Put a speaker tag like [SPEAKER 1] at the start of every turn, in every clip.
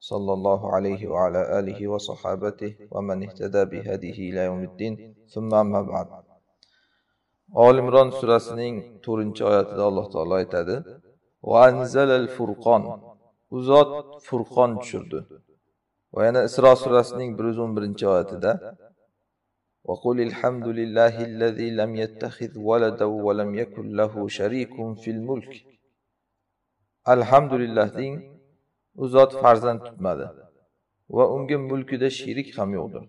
[SPEAKER 1] صلى الله عليه وعلى آله وصحابته ومن اهتدى بهديه إلى يوم الدين ثم أما بعد آل إمران سورة نين تورن آيات الله تعالى aytadi وأنزل الفرقان وزاد فرقان furqon tushirdi إسراء سورة isro surasining bir yuz o'n وقل الحمد لله الذي لم يتخذ ولدا ولم يكن له شريك في الملك الحمد لله دين u zot farzand tutmadi va unga mulkida sherik ham yo'qdir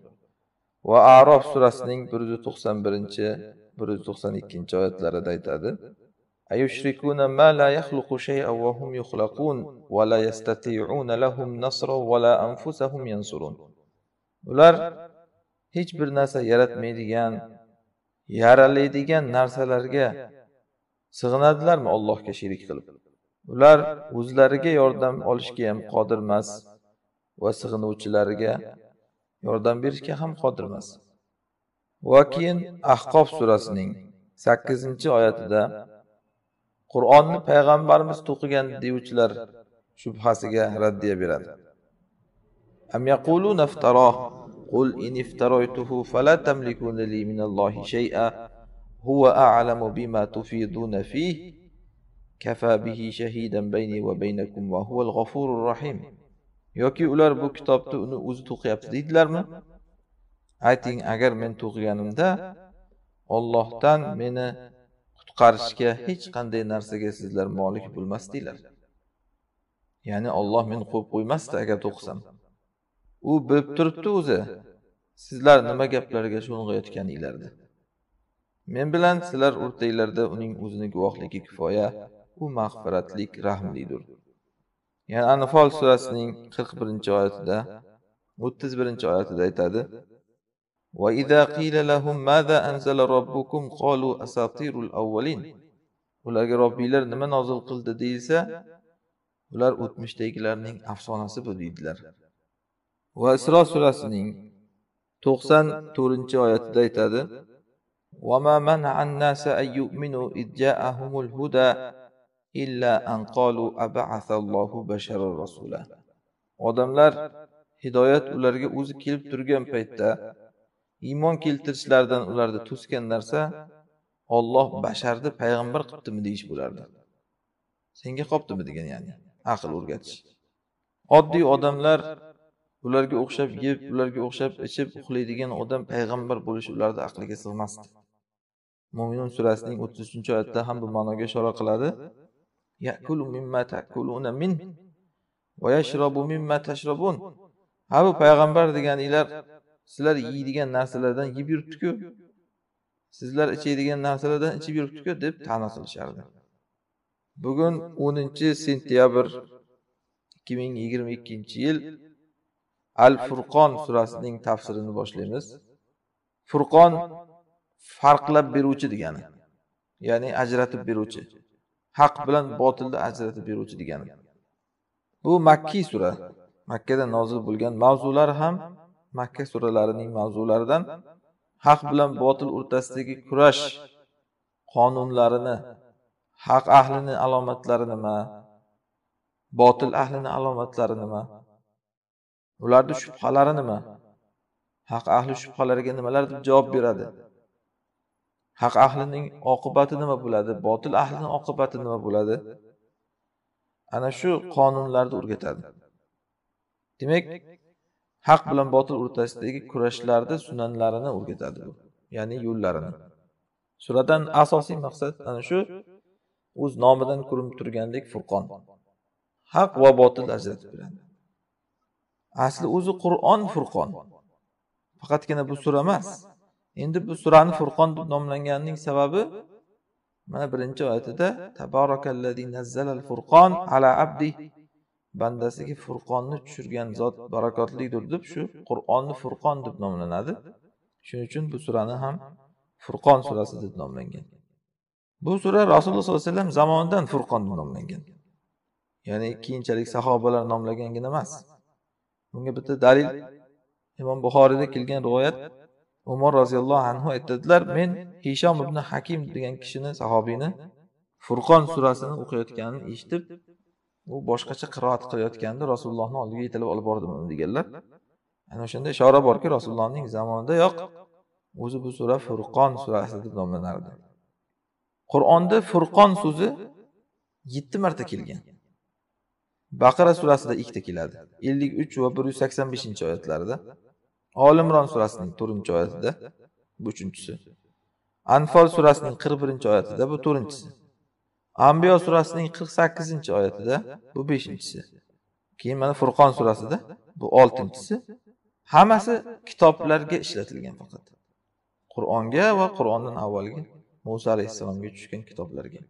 [SPEAKER 1] va arof surasining bir yuz to'qson birinchi bir yuz to'qson ikkinchi oyatlarida aytadi أيشركون ما لا يخلق شيئا وهم يخلقون ولا يستطيعون لهم نصرا ولا أنفسهم ينصرون ular hech bir narsa yaratmaydigan yaralaydigan narsalarga sig'inadilarmi allohga sherik qilib ular o'zlariga yordam olishga ham qodir emas va sig'inuvchilarga yordam berishga ham qodir emas va keyin ahqof surasining sakkizinchi oyatida qur'onni payg'ambarimiz to'qigan deyuvchilar shubhasiga raddiya beradi am قل إن افتريته فلا تملكون لي من الله شيئا هو أعلم بما تفيضون فيه kafa bihi shahidan bayni va baynakum va huval g'afurur rahim yoki ular bu kitobni uni o'zi to'qiyapti deydilarmi ayting agar men to'qiganimda Allohdan meni qutqarishga hech qanday narsaga sizlar molik bo'lmasdinglar ya'ni Alloh meni qo'yib qo'ymasdi agar to'qisam u bilib turibdi o'zi sizlar nima gaplarga sho'ng'iyotganinglarni men bilan sizlar o'rtanglarda uning o'zini guvohligi kifoya u mag'firatlik rahmlidir ya'ni anfol surasining qirq birinchi oyatida o'ttiz birinchi oyatida aytadi ularga robbiylar nima nozil qildi deyilsa ular o'tmishdagilarning afsonasi bu deydilar va isro surasining to'qson to'rtinchi oyatida aytadi odamlar hidoyat ularga o'zi kelib turgan paytda iymon keltirishlaridan ularni to'sgan narsa olloh basharni payg'ambar qilibdimi deyish bo'lardi senga qolibdimi degan ya'ni aql o'rgatish oddiy odamlar ularga o'xshab yeb ularga o'xshab ichib uxlaydigan odam payg'ambar bo'lishi ularni aqliga sig'masdi mo'minun surasining o'ttiz uchinchi oyatida ham bu ma'noga ishora qiladi ya'kulu mimma ta'kuluna min va yashrabu mimma tashrabun ha bu payg'ambar deganinglar sizlar yeydigan narsalardan yeb yuribdiku sizlar ichadigan narsalardan ichib yuribdiku deb ta'na qilishardi bugun o'ninchi sentyabr ikki ming yigirma ikkinchi yil al furqon surasining tafsirini boshlaymiz furqon farqlab beruvchi degani ya'ni ajratib beruvchi haq bilan botilni ajratib beruvchi degani bu makkiy sura makkada nozil bo'lgan mavzular ham makka suralarining mavzularidan haq bilan botil o'rtasidagi kurash qonunlarini haq ahlini alomatlari nima botil ahlini alomatlari nima ularni shubhalari nima haq ahli shubhalariga nimalar deb javob beradi haq ahlining oqibati nima bo'ladi botil ahlining oqibati nima bo'ladi ana shu qonunlarni o'rgatadi demak haq bilan botil o'rtasidagi kurashlarni sunanlarini o'rgatadi bu ya'ni yo'llarini suradan asosiy maqsad ana shu o'z nomidan ko'rinib turgandek furqon haq va botil ajratib beradi asli o'zi qur'on furqon faqatgina bu sura emas endi bu surani furqon deb nomlanganining sababi mana birinchi oyatida tabarakallazi nazzalal furqon ala abdi bandasiga furqonni tushirgan zot barakotlidir deb shu qur'onni furqon deb nomlanadi shuning uchun bu surani ham furqon surasi deb nomlangan bu sura rasululloh sollallohu alayhi vasallam zamonidan furqon deb nomlangan ya'ni keyinchalik sahobalar nomlagangina emas bunga bitta dalil imom buxoriyda kelgan rivoyat umar roziyallohu anhu aytadilar men hishom ibn hakim degan kishini sahobiyni furqon surasini o'qiyotganini eshitib u boshqacha qiroat qilayotganda rasulullohni oldiga yetilib olib bordim deganlar ana o'shanda ishora borki rasulullohning zamonidayoq o'zi bu sura furqon surasi deb nomlanardi qur'onda furqon so'zi yetti marta kelgan baqara surasida ikkita keladi ellik uch va bir yuz sakson beshinchi oyatlarida olimron surasining to'rtinchi oyatida bu uchinchisi anfol surasining qirq birinchi oyatida bu to'rtinchisi ambiyo surasining qirq sakkizinchi oyatida bu beshinchisi keyin mana furqon surasida bu oltinchisi hammasi kitoblarga ishlatilgan faqat qur'onga va qur'ondan avvalgi muso alayhissalomga tushgan kitoblarga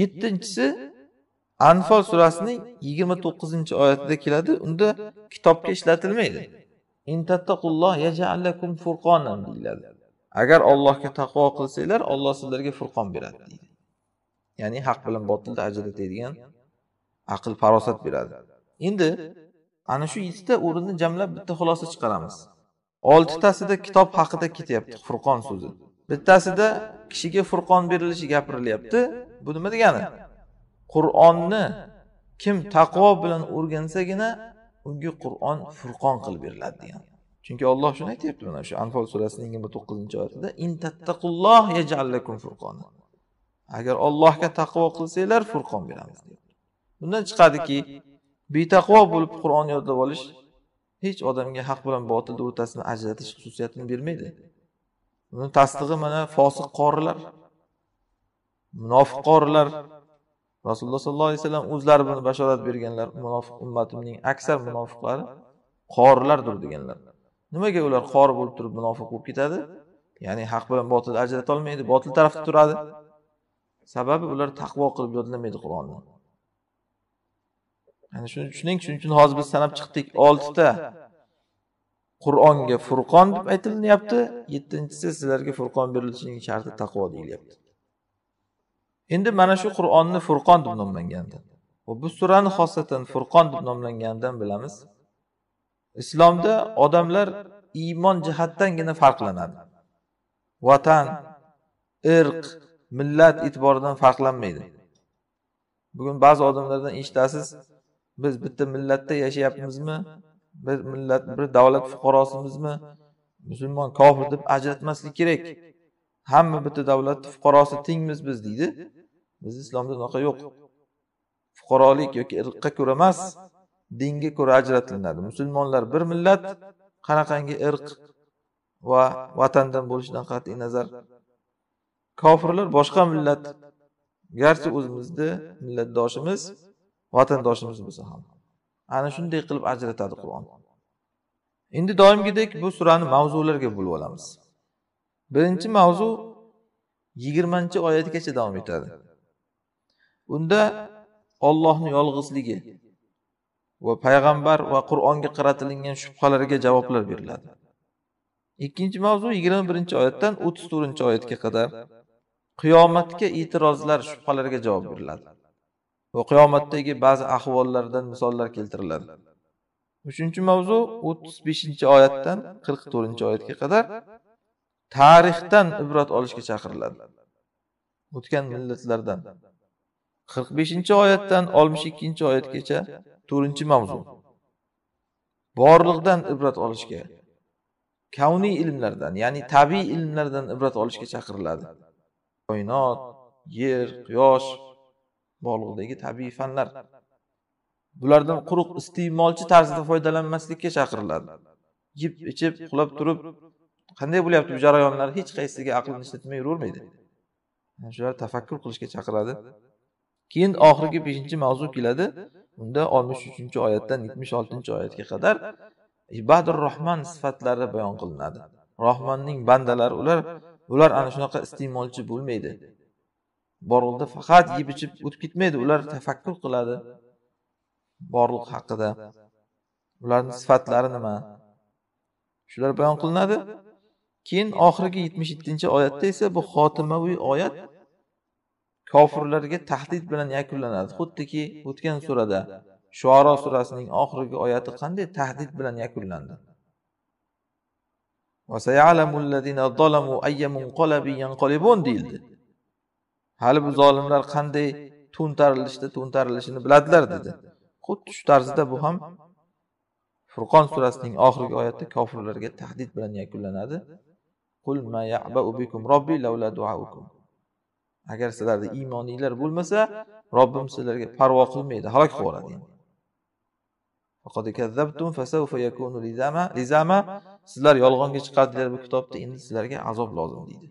[SPEAKER 1] yettinchisi anfol surasining yigirma to'qqizinchi oyatida keladi unda kitobga ishlatilmaydi deyiladi agar ollohga taqvo qilsanglar olloh sizlarga furqon beradi deydi ya'ni haq bilan botilni ajratadigan aql farosat beradi endi ana shu yettita o'rinni jamlab bitta xulosa chiqaramiz oltitasida kitob haqida ketyapti furqon so'zi bittasida kishiga furqon berilishi gapirilyapti bu nima degani qur'onni kim taqvo bilan o'rgansagina unga qur'on furqon qilib beriladi degan chunki olloh shuni aytyapti mana shu anfol surasining yigirma to'qqizinchi oyatida tattaqulloh yajallakum furqona agar ollohga taqvo qilsanglar furqon beramiz bundan chiqadiki betaqvo bo'lib qur'on yodlab olish hech odamga haq bilan botilni o'rtasini ajratish xususiyatini bermaydi buni tasdig'i mana fosiq qorilar munofiq qorilar rasululloh sollallohu alayhi vasallam o'zlari buni bashorat berganlar munofiq ummatimning aksar munofiqlari qorilardir deganlar nimaga ular qori bo'lib turib munofiq bo'lib ketadi ya'ni haq bilan botilni ajrata olmaydi botil tarafda turadi sababi ular taqvo qilib yodlamaydi qur'onni ya'ni shuni tushuning shuning uchun hozir biz sanab chiqdik oltita qur'onga furqon deb aytilyapti yettinchisi sizlarga furqon berilishining sharti taqvo deyilyapti endi mana shu qur'onni furqon deb nomlanganda bu surani xosatan furqon deb nomlanganidan bilamiz islomda odamlar iymon jihatdangina farqlanadi vatan irq millat e'tiboridan farqlanmaydi bugun ba'zi odamlardan eshitasiz biz bitta millatda yashayapmizmi bir millat bir davlat fuqarosimizmi musulmon kofir deb ajratmaslik kerak hamma bitta davlatni fuqarosi tengmiz biz deydi bizni islomda unaqa yo'q fuqarolik yoki irqqa ko'ra emas dinga ko'ra ajratilinadi musulmonlar bir millat qanaqangi irq va vatandan bo'lishidan qat'iy nazar kofirlar boshqa millat garchi o'zimizni millatdoshimiz vatandoshimiz bo'lsa ham ana shunday qilib ajratadi qur'on endi doimgidek bu surani mavzularga bo'lib olamiz birinchi mavzu yigirmanchi oyatgacha davom etadi unda ollohni yolg'izligi va payg'ambar va qur'onga qaratilingan shubhalarga javoblar beriladi ikkinchi mavzu yigirma birinchi oyatdan o'ttiz to'rtinchi oyatga qadar qiyomatga e'tirozlar shubhalarga javob beriladi va qiyomatdagi ba'zi ahvollardan misollar keltiriladi uchinchi mavzu o'ttiz beshinchi oyatdan qirq to'rtinchi oyatga qadar tarixdan ibrat olishga chaqiriladi o'tgan millatlardan qirq beshinchi oyatdan oltmish ikkinchi oyatgacha to'rtinchi mavzu borliqdan ibrat olishga kavniy ilmlardan ya'ni tabiiy ilmlardan ibrat olishga chaqiriladi koinot yer quyosh borliqdagi tabiiy fanlar bulardan quruq iste'molchi tarzda foydalanmaslikka chaqiriladi yeb ichib uxlab turib qanday bo'lyapti bu jarayonlar hech qaysiga aqlni ishlatmay yuravermaydi shular tafakkur qilishga chaqiradi keyin oxirgi 5 mavzu keladi unda 63 oyatdan 76 oyatga qadar ibadur rohman sifatlari bayon qilinadi rohmanning bandalari ular ular ana shunaqa iste'molchi bo'lmaydi borliqda faqat yeb ichib o'tib ketmaydi ular tafakkur qiladi borliq haqida ularni sifatlari nima shular bayon qilinadi keyin oxirgi yetmish yettinchi oyatda esa bu xotimaviy oyat kofirlarga tahdid bilan yakunlanadi xuddiki o'tgan surada shuaro surasining oxirgi oyati qanday tahdid bilan yakunlandi deyildi hali bu zolimlar qanday to'ntarilishda to'ntarilishini biladilar dedi xuddi shu tarzda bu ham furqon surasining oxirgi oyati kofirlarga tahdid bilan yakunlanadi agar sizlarda iymoninglar bo'lmasa robbim sizlarga parvo qilmaydi halok qilib yuboradi sizlar yolg'onga chiqardinglar bu kitobni endi sizlarga azob lozim deydi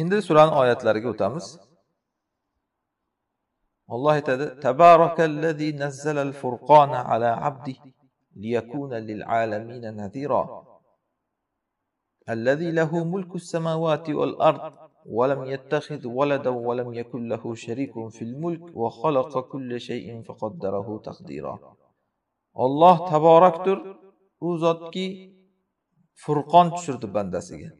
[SPEAKER 1] endi surani oyatlariga o'tamiz alloh aytadi tabarakallazi nazzalal furqona ala abdi liyakuna lil alamina allazi lahu له samawati wal ard ولم يتخذ ولدا ولم يكن له شريك في الملك وخلق كل شيء فقدره تقديرا الله تباركتر u zotki furqon tushirdi bandasiga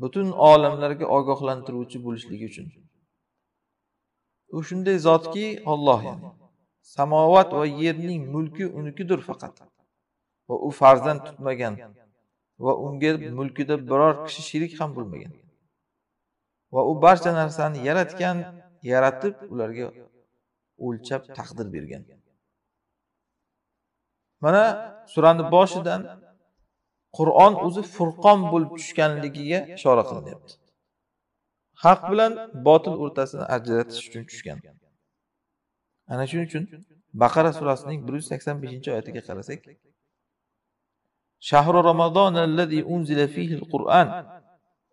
[SPEAKER 1] butun olamlarga ogohlantiruvchi bo'lishligi uchun u shunday zotki olloh yani samovat va yerning mulki unikidir faqat va u farzand tutmagan va unga mulkida biror kishi sherik ham bo'lmagan va u barcha narsani yaratgan yaratib ularga o'lchab taqdir bergan mana surani boshidan qur'on o'zi furqon bo'lib tushganligiga ishora qilinyapti haq bilan botil o'rtasini ajratish uchun tushgan ana shuning uchun baqara surasining bir yuz sakson beshinchi oyatiga qarasak shahru ramazon unzila fihi al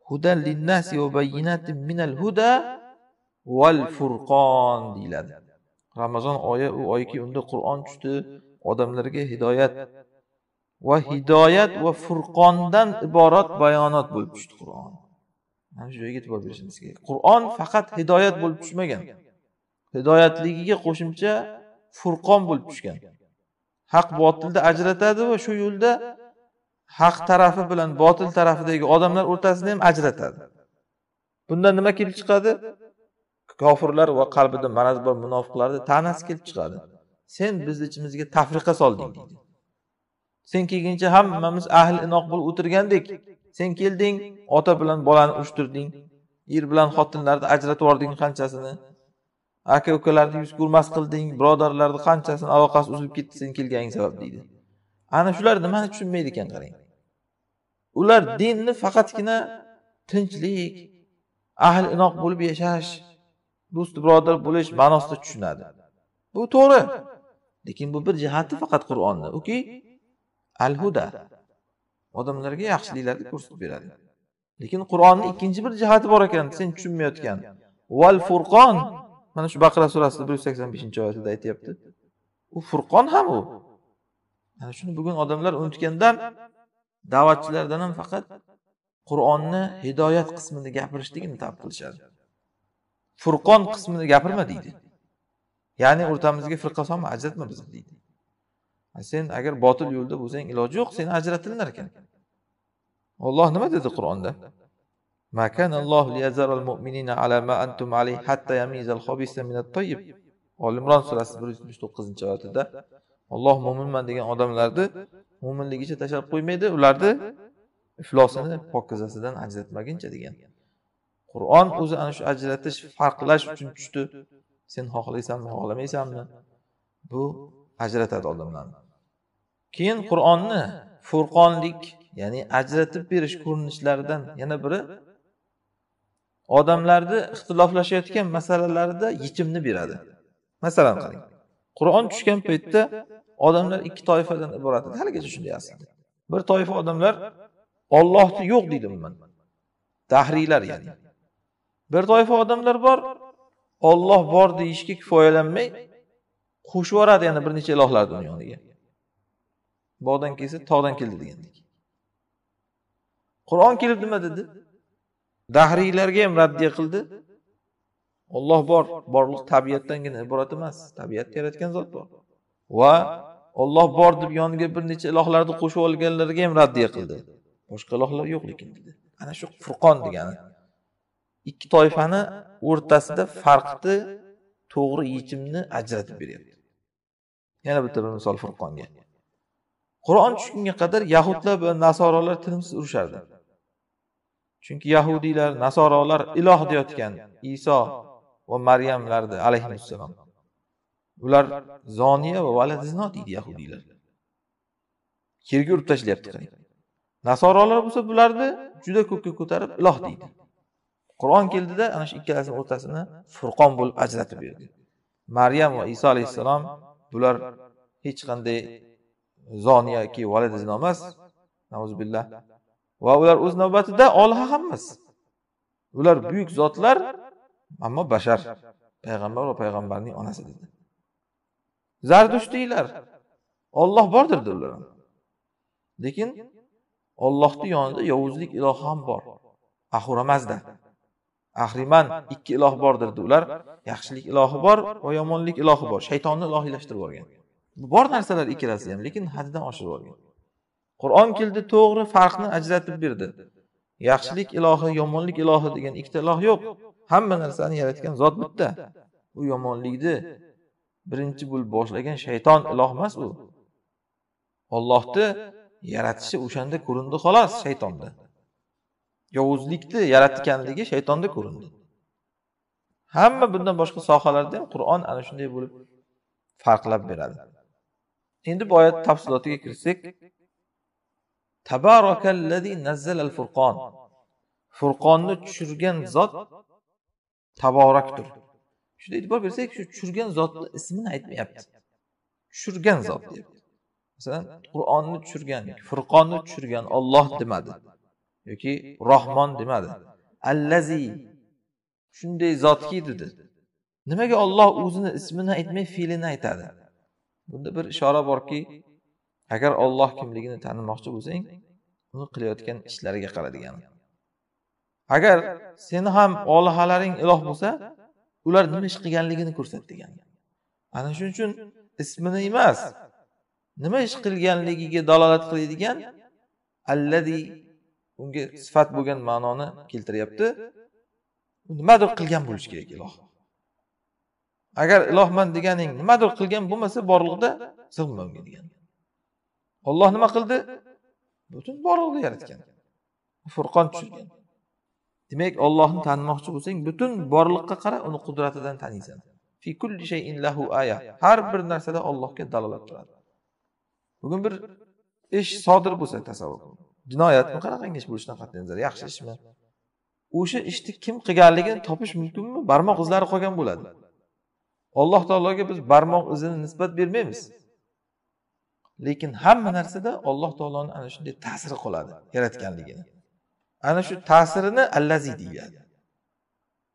[SPEAKER 1] hudan linnasi va minal huda val furqon deyiladi ramazon oyi u oyki unda qur'on tushdi odamlarga hidoyat va hidoyat va furqondan iborat bayonot bo'lib tushdi qur'on mana shu joyga e'tibor berishimiz kerak qur'on faqat hidoyat bo'lib tushmagan hidoyatligiga qo'shimcha furqon bo'lib tushgan haq botilni ajratadi va shu yo'lda haq tarafi bilan botil tarafidagi odamlar o'rtasida ham ajratadi bundan nima kelib chiqadi kofirlar va qalbida maraz bor munofiqlarni ta'nasi kelib chiqadi sen bizni ichimizga tafriqa solding deydi sen kelguncha hammamiz ahli inoq bo'lib o'tirgandik sen kelding ota bilan bolani urushtirding er bilan xotinlarni ajratib yubording qanchasini aka ukalarni yuz ko'rmas qilding birodarlarni qanchasini aloqasi uzilib ketdi sen kelganing sabab deydi ana shular nimani tushunmaydi ekan qarang ular dinni faqatgina tinchlik ahli inoq bo'lib yashash do'st birodar bo'lish ma'nosida tushunadi bu to'g'ri lekin bu bir jihati faqat qur'onni uki al huda odamlarga yaxshiliklarni ko'rsatib beradi lekin qur'onni ikkinchi bir jihati bor ekan sen tushunmayotgan val furqon mana shu baqara surasida bir yuz sakson beshinchi oyatida aytyapti u furqon ham u yani shuni bugun odamlar unutgandan da'vatchilardan ham faqat qur'onni hidoyat qismini gapirishligini talab qilishadi furqon qismini gapirma deydi ya'ni o'rtamizga firqa solma ajratma bizni deydi sen agar botil yo'lda bo'lsang iloji yo'q seni ajratilinar ekan olloh nima dedi qur'onda olimron surasi bir yuz yetmish to'qqizinchi oyatida olloh mo'minman degan odamlarni mo'minligicha tashlab qo'ymaydi ularni iflosini pokizasidan ajratmaguncha degan qur'on o'zi ana shu ajratish farqlash uchun tushdi sen xohlaysanmi xohlamaysanmi bu ajratadi odamlarni keyin qur'onni furqonlik ya'ni ajratib berish ko'rinishlaridan yana biri odamlarni ixtiloflashayotgan masalalarida yechimni beradi masalan qarang qur'on tushgan paytda odamlar ikki toifadan iborat edi haligacha shunday aslida bir toifa odamlar ollohni yo'q deydi umuman tahriylar ya'ni bir toifa odamlar bor olloh bor deyishga kifoyalanmay qo'shib yuboradi yana bir necha ilohlar dunyoniga bog'dan kelsa tog'dan keldi degandek qur'on kelib nima dedi dahriylarga ham raddiya qildi olloh bor borliq tabiatdangina iborat emas tabiatni yaratgan zot bor va olloh bor deb yoniga bir necha ilohlarni qo'shib olganlarga ham raddiya qildi boshqa ilohlar yo'q lekin dedi ana shu furqon degani ikki toifani o'rtasida farqni to'g'ri yechimni ajratib beryapti yana bitta bir misol furqonga qur'on tushgunga qadar yahudlar bilan nasorolar tinimsiz urushardi chunki yahudiylar nasorolar iloh deyotgan iso va maryamlarni alayhissalom ular zoniya va valadizno deydi yahudiylar yerga urib tashlayapti qarang nasorolar bo'lsa bularni juda ko'kka ko'tarib iloh deydi qur'on keldida ana shu ikkalasini o'rtasini furqon bo'lib ajratib berdi maryam va iso alayhissalom bular hech qanday zoniya yoki valadizno emas nauzubillah va ular o'z navbatida olha ham emas ular buyuk zotlar ammo bashar payg'ambar va payg'ambarning onasi dedi zardushtiylar olloh bordir dedilar lekin ollohni yonida yovuzlik ilohi ham bor ahuramazda ahriman ikki iloh bordir dedi ular yaxshilik ilohi bor va yomonlik ilohi bor shaytonni ilohiylashtirib yuborgan bor narsalar ikkalasi ham lekin haddidan oshirib yuborgan qur'on keldi to'g'ri farqni ajratib berdi yaxshilik ilohi yomonlik ilohi degan ikkita iloh yo'q hamma narsani yaratgan zot bitta u yomonlikni birinchi bo'lib boshlagan shayton iloh emas u ollohni yaratishi o'shanda ko'rindi xolos shaytonda yovuzlikni yaratganligi shaytonda ko'rindi hamma bundan boshqa sohalarda ham qur'on ana shunday bo'lib farqlab beradi endi bu oyat tafsilotiga kirsak tabarakallazi nazzalal furqon furqonni tushirgan zot taborakdir shunda e'tibor bersak shu tushirgan zotni ismini aytmayapti tushirgan zot deyapti masalan qur'onni tushirgan furqonni tushirgan olloh demadi yoki rohmon demadi allazi shunday zotki dedi nimaga olloh o'zini ismini aytmay fe'lini aytadi bunda bir ishora borki agar olloh kimligini tanimoqchi bo'lsang uni qilayotgan ishlariga degan agar seni ham olihalaring iloh bo'lsa ular nima ish qilganligini ko'rsat degan ana shuning uchun ismini emas nima ish qilganligiga dalolat qiladigan alladi unga sifat bo'lgan ma'noni keltiryapti nimadir qilgan bo'lishi kerak iloh agar ilohman deganing nimadir qilgan bo'lmasa borliqda sig'inma unga degan olloh nima qildi butun borliqni yaratgan furqon tushirgan demak ollohni tanimoqchi bo'lsang butun borliqqa qara uni qudratidan taniysan fi kulli shayin lahu aya har bir narsada ollohga dalolat qiladi bugun bir ish sodir bo'lsa tasavvur jinoyatmi qanaqangi ish bo'lishidan qat'iy nazar yaxshi ishmi o'sha ishni kim qilganligini topish mumkinmi barmoq izlari qolgan bo'ladi alloh taologa biz barmoq izini nisbat bermaymiz lekin hamma narsada alloh taoloni ana shunday ta'siri qoladi yaratganligini ana shu ta'sirini allazi deyiladi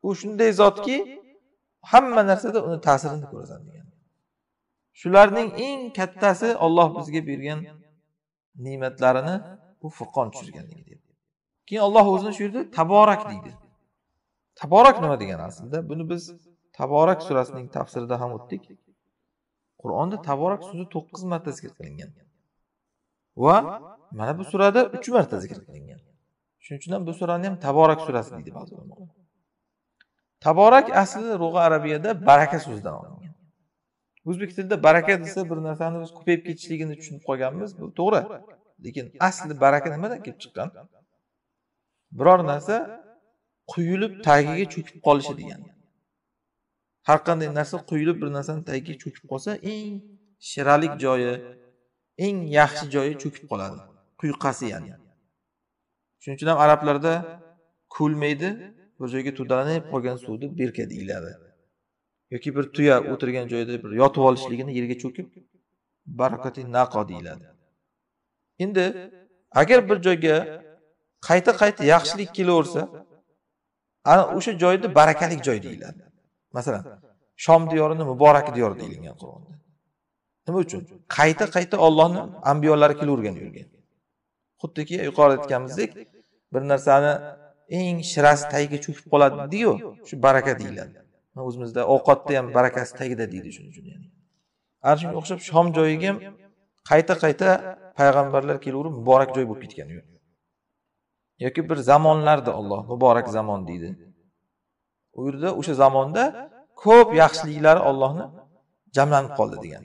[SPEAKER 1] u shunday zotki hamma narsada uni ta'sirini ko'rasan degan shularning eng kattasi olloh bizga bergan ne'matlarini bu furqon tushirganligi keyin olloh o'zini shu yerda taborak deydi taborak nima degani aslida buni biz taborak surasining tafsirida ham o'tdik qur'onda taborak so'zi to'qqiz marta zikr qilingan va mana bu surada uch marta zikr qilingan shuning uchun ham bu surani ham taborak surasi deydi ba'zi ulamolar taborak asli lug'a arabiyada baraka so'zidan olingan o'zbek tilida baraka desa bir narsani biz ko'payib ketishligini tushunib qolganmiz bu to'g'ri lekin asli baraka nimadan kelib chiqqan biror narsa quyilib tagiga cho'kib qolishi degani har qanday narsa quyilib bir narsani tagiga cho'kib qolsa eng shiralik joyi eng yaxshi joyi cho'kib qoladi quyqasi ya'ni shuning uchun ham arablarda ko'lmaydi bir joyga to'dalanib qolgan suvni berka deyiladi yoki bir tuya o'tirgan joyda bir yotib olishligini yerga cho'kib barakati naqo deyiladi endi agar bir joyga qayta qayta yaxshilik kelaversa ana o'sha joyni barakalik joy deyiladi masalan shom diyorini muborak diyor deyilgan qur'onda nima uchun qayta qayta ollohni ambiyolari kelavergan yurgan xuddiki yuqorida aytganimizdek bir narsani eng shirasi tagiga cho'kib qoladi deydiyu shu baraka deyiladi o'zimizda ovqatda ham barakasi tagida deydi shuning uchun yani ana shunga o'xshab shom joyiga ham qayta qayta payg'ambarlar kelaverib muborak joy bo'lib ketgan yoki bir zamonlarda olloh muborak zamon deydi u yerda o'sha zamonda ko'p yaxshiliklari ollohni jamlanib qoldi degan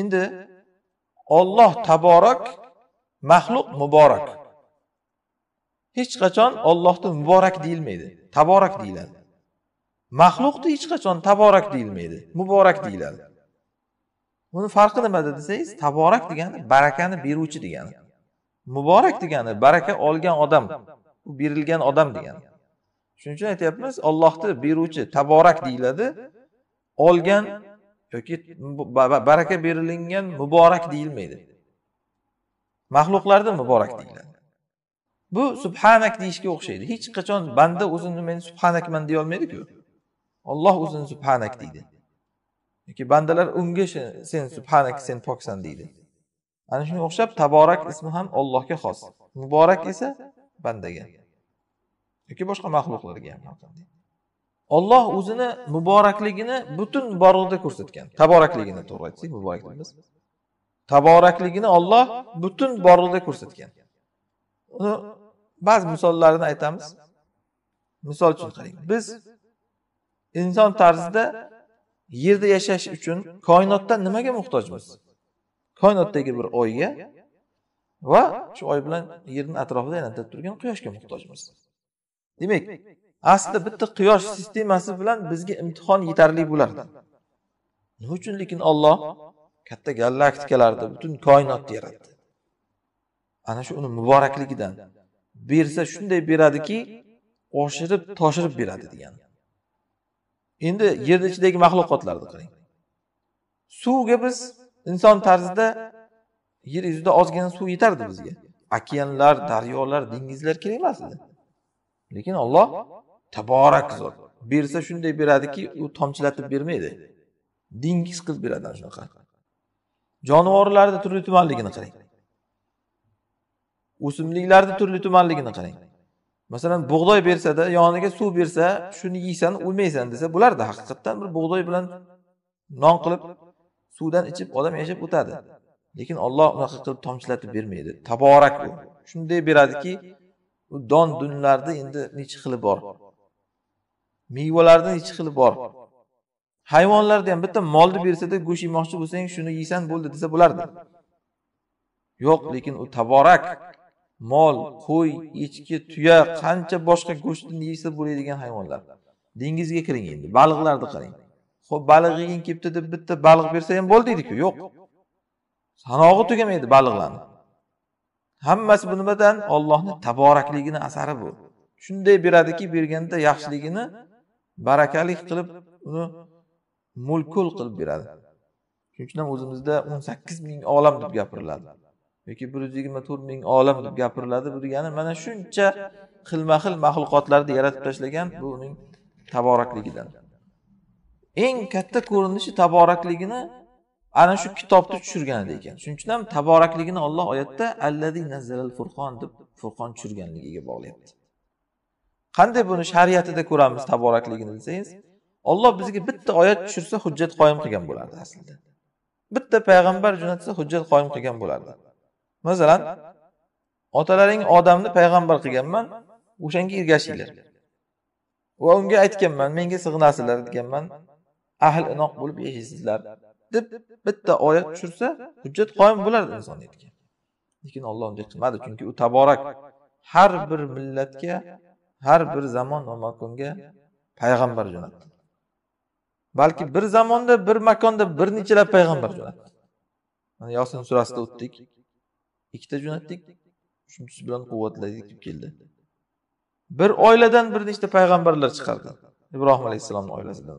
[SPEAKER 1] endi olloh taborok maxluq muborak hech qachon ollohni muborak deyilmaydi taborak deyiladi maxluqni hech qachon taborak deyilmaydi muborak deyiladi buni farqi nimada desangiz taborak degani barakani beruvchi degani muborak degani baraka olgan odam u berilgan odam degani shuning uchun aytyapmiz ollohni beruvchi taborak deyiladi olgan yoki baraka berilingan muborak deyilmaydi maxluqlarda muborak deyiladi bu subhanak deyishga o'xshaydi hech qachon banda o'zini men subhanakman deyolmaydiku olloh o'zini subhanak deydi yoki bandalar unga sen subhanak sen poksan deydi ana shunga o'xshab taborak ismi ham ollohga xos muborak esa bandaga yoki boshqa maxluqlarga ham olloh o'zini muborakligini butun borlig'ida ko'rsatgan taborakligini to'g'ri aytsak muborak deymiz taborakligini olloh butun borlig'ida ko'rsatgan uni ba'zi misollarini aytamiz misol uchun qarang biz inson tarzida yerda yashash uchun koinotdan nimaga muhtojmiz koinotdagi bir oyga va shu oy bilan yerni atrofida aylantirib turgan quyoshga muhtojmiz demak aslida bitta quyosh sistemasi bilan bizga imtihon yetarli bo'lardi nima uchun lekin olloh katta galaktikalarni butun koinotni yaratdi ana shu uni muborakligidan bersa shunday beradiki oshirib toshirib beradi degani endi yerni ichidagi maxluqotlarni qarang suvga biz inson tarzida yer yuzida ozgina suv yetardi bizga okeanlar daryolar dengizlar kerak emas edi lekin olloh taborak zot bersa shunday beradiki u tomchilatib bermaydi dengiz qilib beradi ana shunaqa jonivorlarni turli tumanligini qarang o'simliklarni turli tumanligini qarang masalan bug'doy bersada yoniga suv bersa shuni yeysan o'lmaysan desa bularda haqiqatdan bir bug'doy bilan non qilib suvdan ichib odam yashab o'tadi lekin olloh unaqa qilib tomchilatib bermaydi taborak u shunday beradiki u don dunlarni endi necha xili bor mevalarni necha xili bor hayvonlarda ham bitta molni bersada go'sht yemoqchi bo'lsang shuni yeysan bo'ldi desa bo'lardi yo'q lekin u taborak mol qo'y echki tuya qancha boshqa go'shtini yesa bo'ladigan hayvonlar dengizga kiring endi baliqlarni qarang ho'p baliq yeging kelibdi deb bitta baliq bersa ham bo'ldi deydiku yo'q sanog'i tugamaydi baliqlarni hammasi bu nimadan ollohni taborakligini asari bu shunday beradiki berganda yaxshiligini barakalik qilib uni mulkul qilib beradi shuning uchun ham o'zimizda o'n sakkiz ming olam deb gapiriladi yoki bir yuz yigirma to'rt ming olam deb gapiriladi bu degani mana shuncha xilma xil maxluqotlarni yaratib tashlagan bu uning taborakligidan eng katta ko'rinishi taborakligini ana shu kitobni tushirganida ekan shuning uchun ham taborakligini olloh oyatda allazi nazzalal furqon deb furqon tushirganligiga bog'layapti qanday buni shariatida ko'ramiz taborakligini desangiz olloh bizga bitta oyat tushirsa hujjat qoyim qilgan bo'lardi aslida bitta payg'ambar jo'natsa hujjat qoyim qilgan bo'lardi masalan otalaring odamni payg'ambar qilganman o'shanga ergashinglar va unga aytganman menga sig'inasizlar deganman ahli inoq bo'lib yashaysizlar deb bitta oyat tushirsa hujjat qoyim bo'lardi insoniyatga lekin olloh unday qilmadi chunki u taborak har bir millatga har bir zamon va makonga payg'ambar jo'natdi balki bir zamonda bir makonda bir nechalab payg'ambar jo'natdi mana yosin surasida o'tdik ikkita jo'natdik uchinchisi bilan quvvatladik deb keldi bir oiladan bir nechta payg'ambarlar chiqardi ibrohim alayhissalomni oilasidan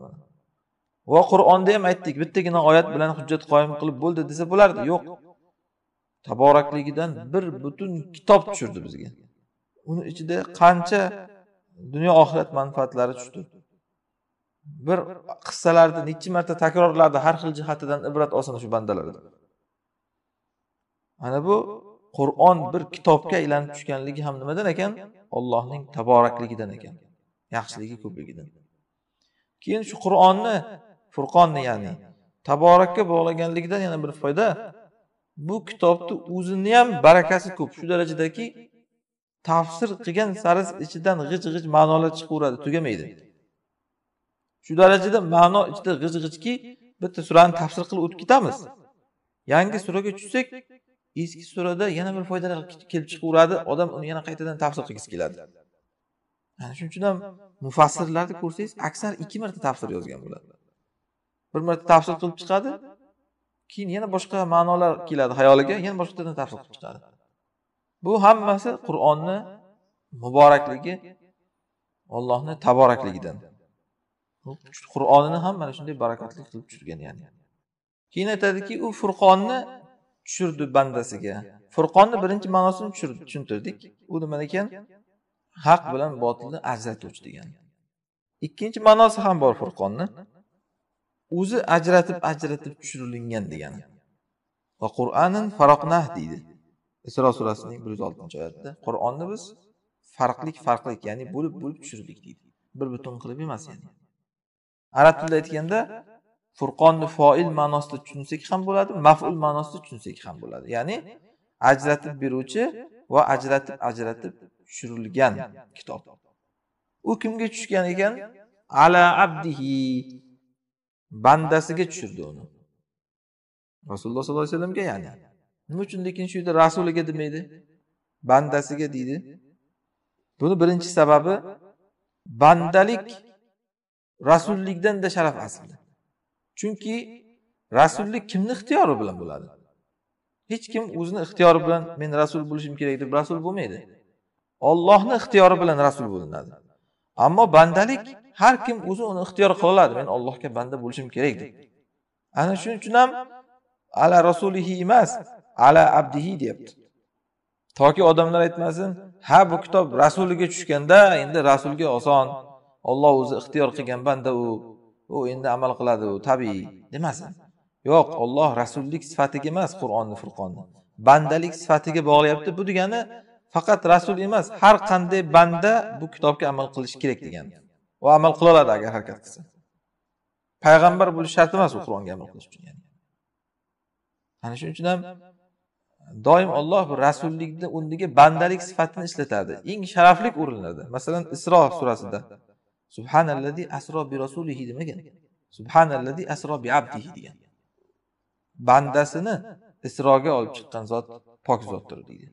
[SPEAKER 1] va qur'onda ham aytdik bittagina oyat bilan hujjat qoyim qilib bo'ldi desa bo'lardi yo'q taborakligidan bir butun kitob tushirdi bizga uni ichida qancha dunyo oxirat manfaatlari tushdi bir qissalarni nechi marta takrorladi har xil jihatidan ibrat olsin shu bandalar mana bu qur'on bir kitobga aylanib tushganligi ham nimadan ekan ollohning taborakligidan ekan yaxshiligi ko'pligidan keyin shu qur'onni furqonni ya'ni taborakka bog'laganlikdan yana bir foyda bu kitobni o'zini ham barakasi ko'p shu darajadaki tafsir qilgan sari ichidan g'ij g'ij ma'nolar chiqaveradi tugamaydi shu darajada ma'no ichida g'ij g'ijki bitta surani tafsir qilib o'tib ketamiz yangi suraga tushsak eski surada yana bir foydalar kelib chiqaveradi odam uni yana qaytadan tafsir qilgisi keladi yani shuning uchun ham mufassirlarni ko'rsangiz aksar ikki marta tafsir yozgan bo'ladi bir marta tafsir qilib chiqadi keyin yana boshqa ma'nolar keladi hayoliga yana boshqatadan tildan tafsir qilib chiqadi bu hammasi qur'onni muborakligi ollohni taborakligidan qur'onini ham mana shunday barakatli qilib tushirgan ya'ni keyin aytadiki u furqonni tushirdi bandasiga furqonni birinchi ma'nosini tushuntirdik u nima ekan haq bilan botilni ajratuvchi degan ikkinchi ma'nosi ham bor furqonni o'zi ajratib ajratib tushirilingan degani va qur'anin faroqnah deydi isro surasining bir yuz oltinchi oyatida qur'onni biz farqli farqlik ya'ni bo'lib bo'lib tushirdik deydi bir butun qilib emas ya'ni arab tilida aytganda furqonni foil ma'nosida tushunsak ham bo'ladi maful ma'nosida tushunsak ham bo'ladi ya'ni ajratib beruvchi va ajratib ajratib tushirilgan kitob u kimga tushgan ekan ala abdihi bandasiga tushirdi uni rasululloh sollallohu alayhi vasallamga ya'ni nima uchun lekin shu yerda rasuliga demaydi bandasiga deydi buni birinchi sababi bandalik rasullikdanda sharaf asli chunki rasullik kimni ixtiyori bilan bo'ladi hech kim o'zini ixtiyori bilan men rasul bo'lishim kerak deb rasul bo'lmaydi ollohni ixtiyori bilan rasul bo'linadi ammo bandalik har kim o'zi uni ixtiyor qila oladi men allohga banda bo'lishim kerak deb ana shuning uchun ham ala rasulihi emas ala abdihi deyapti toki odamlar aytmasin ha bu kitob rasuliga tushganda endi rasulga oson olloh o'zi ixtiyor qilgan banda u u endi amal qiladi u tabiiy demasin yo'q olloh rasullik sifatiga emas qur'onni furqonni bandalik sifatiga bog'layapti bu degani faqat rasul emas har qanday banda bu kitobga amal qilishi kerak degani va amal qila oladi agar harakat qilsa payg'ambar bo'lish shart emas u qur'onga amal qilish uchun yani ana shuning uchun ham doim olloh bu rasullikni o'rniga bandalik sifatini ishlatadi eng sharafli o'rinlarda masalan isro surasida subhanallazi asro bi rasulihi demagan subhanallazi asro bi abdihi degan bandasini isroga olib chiqqan zot pok zotdir deydi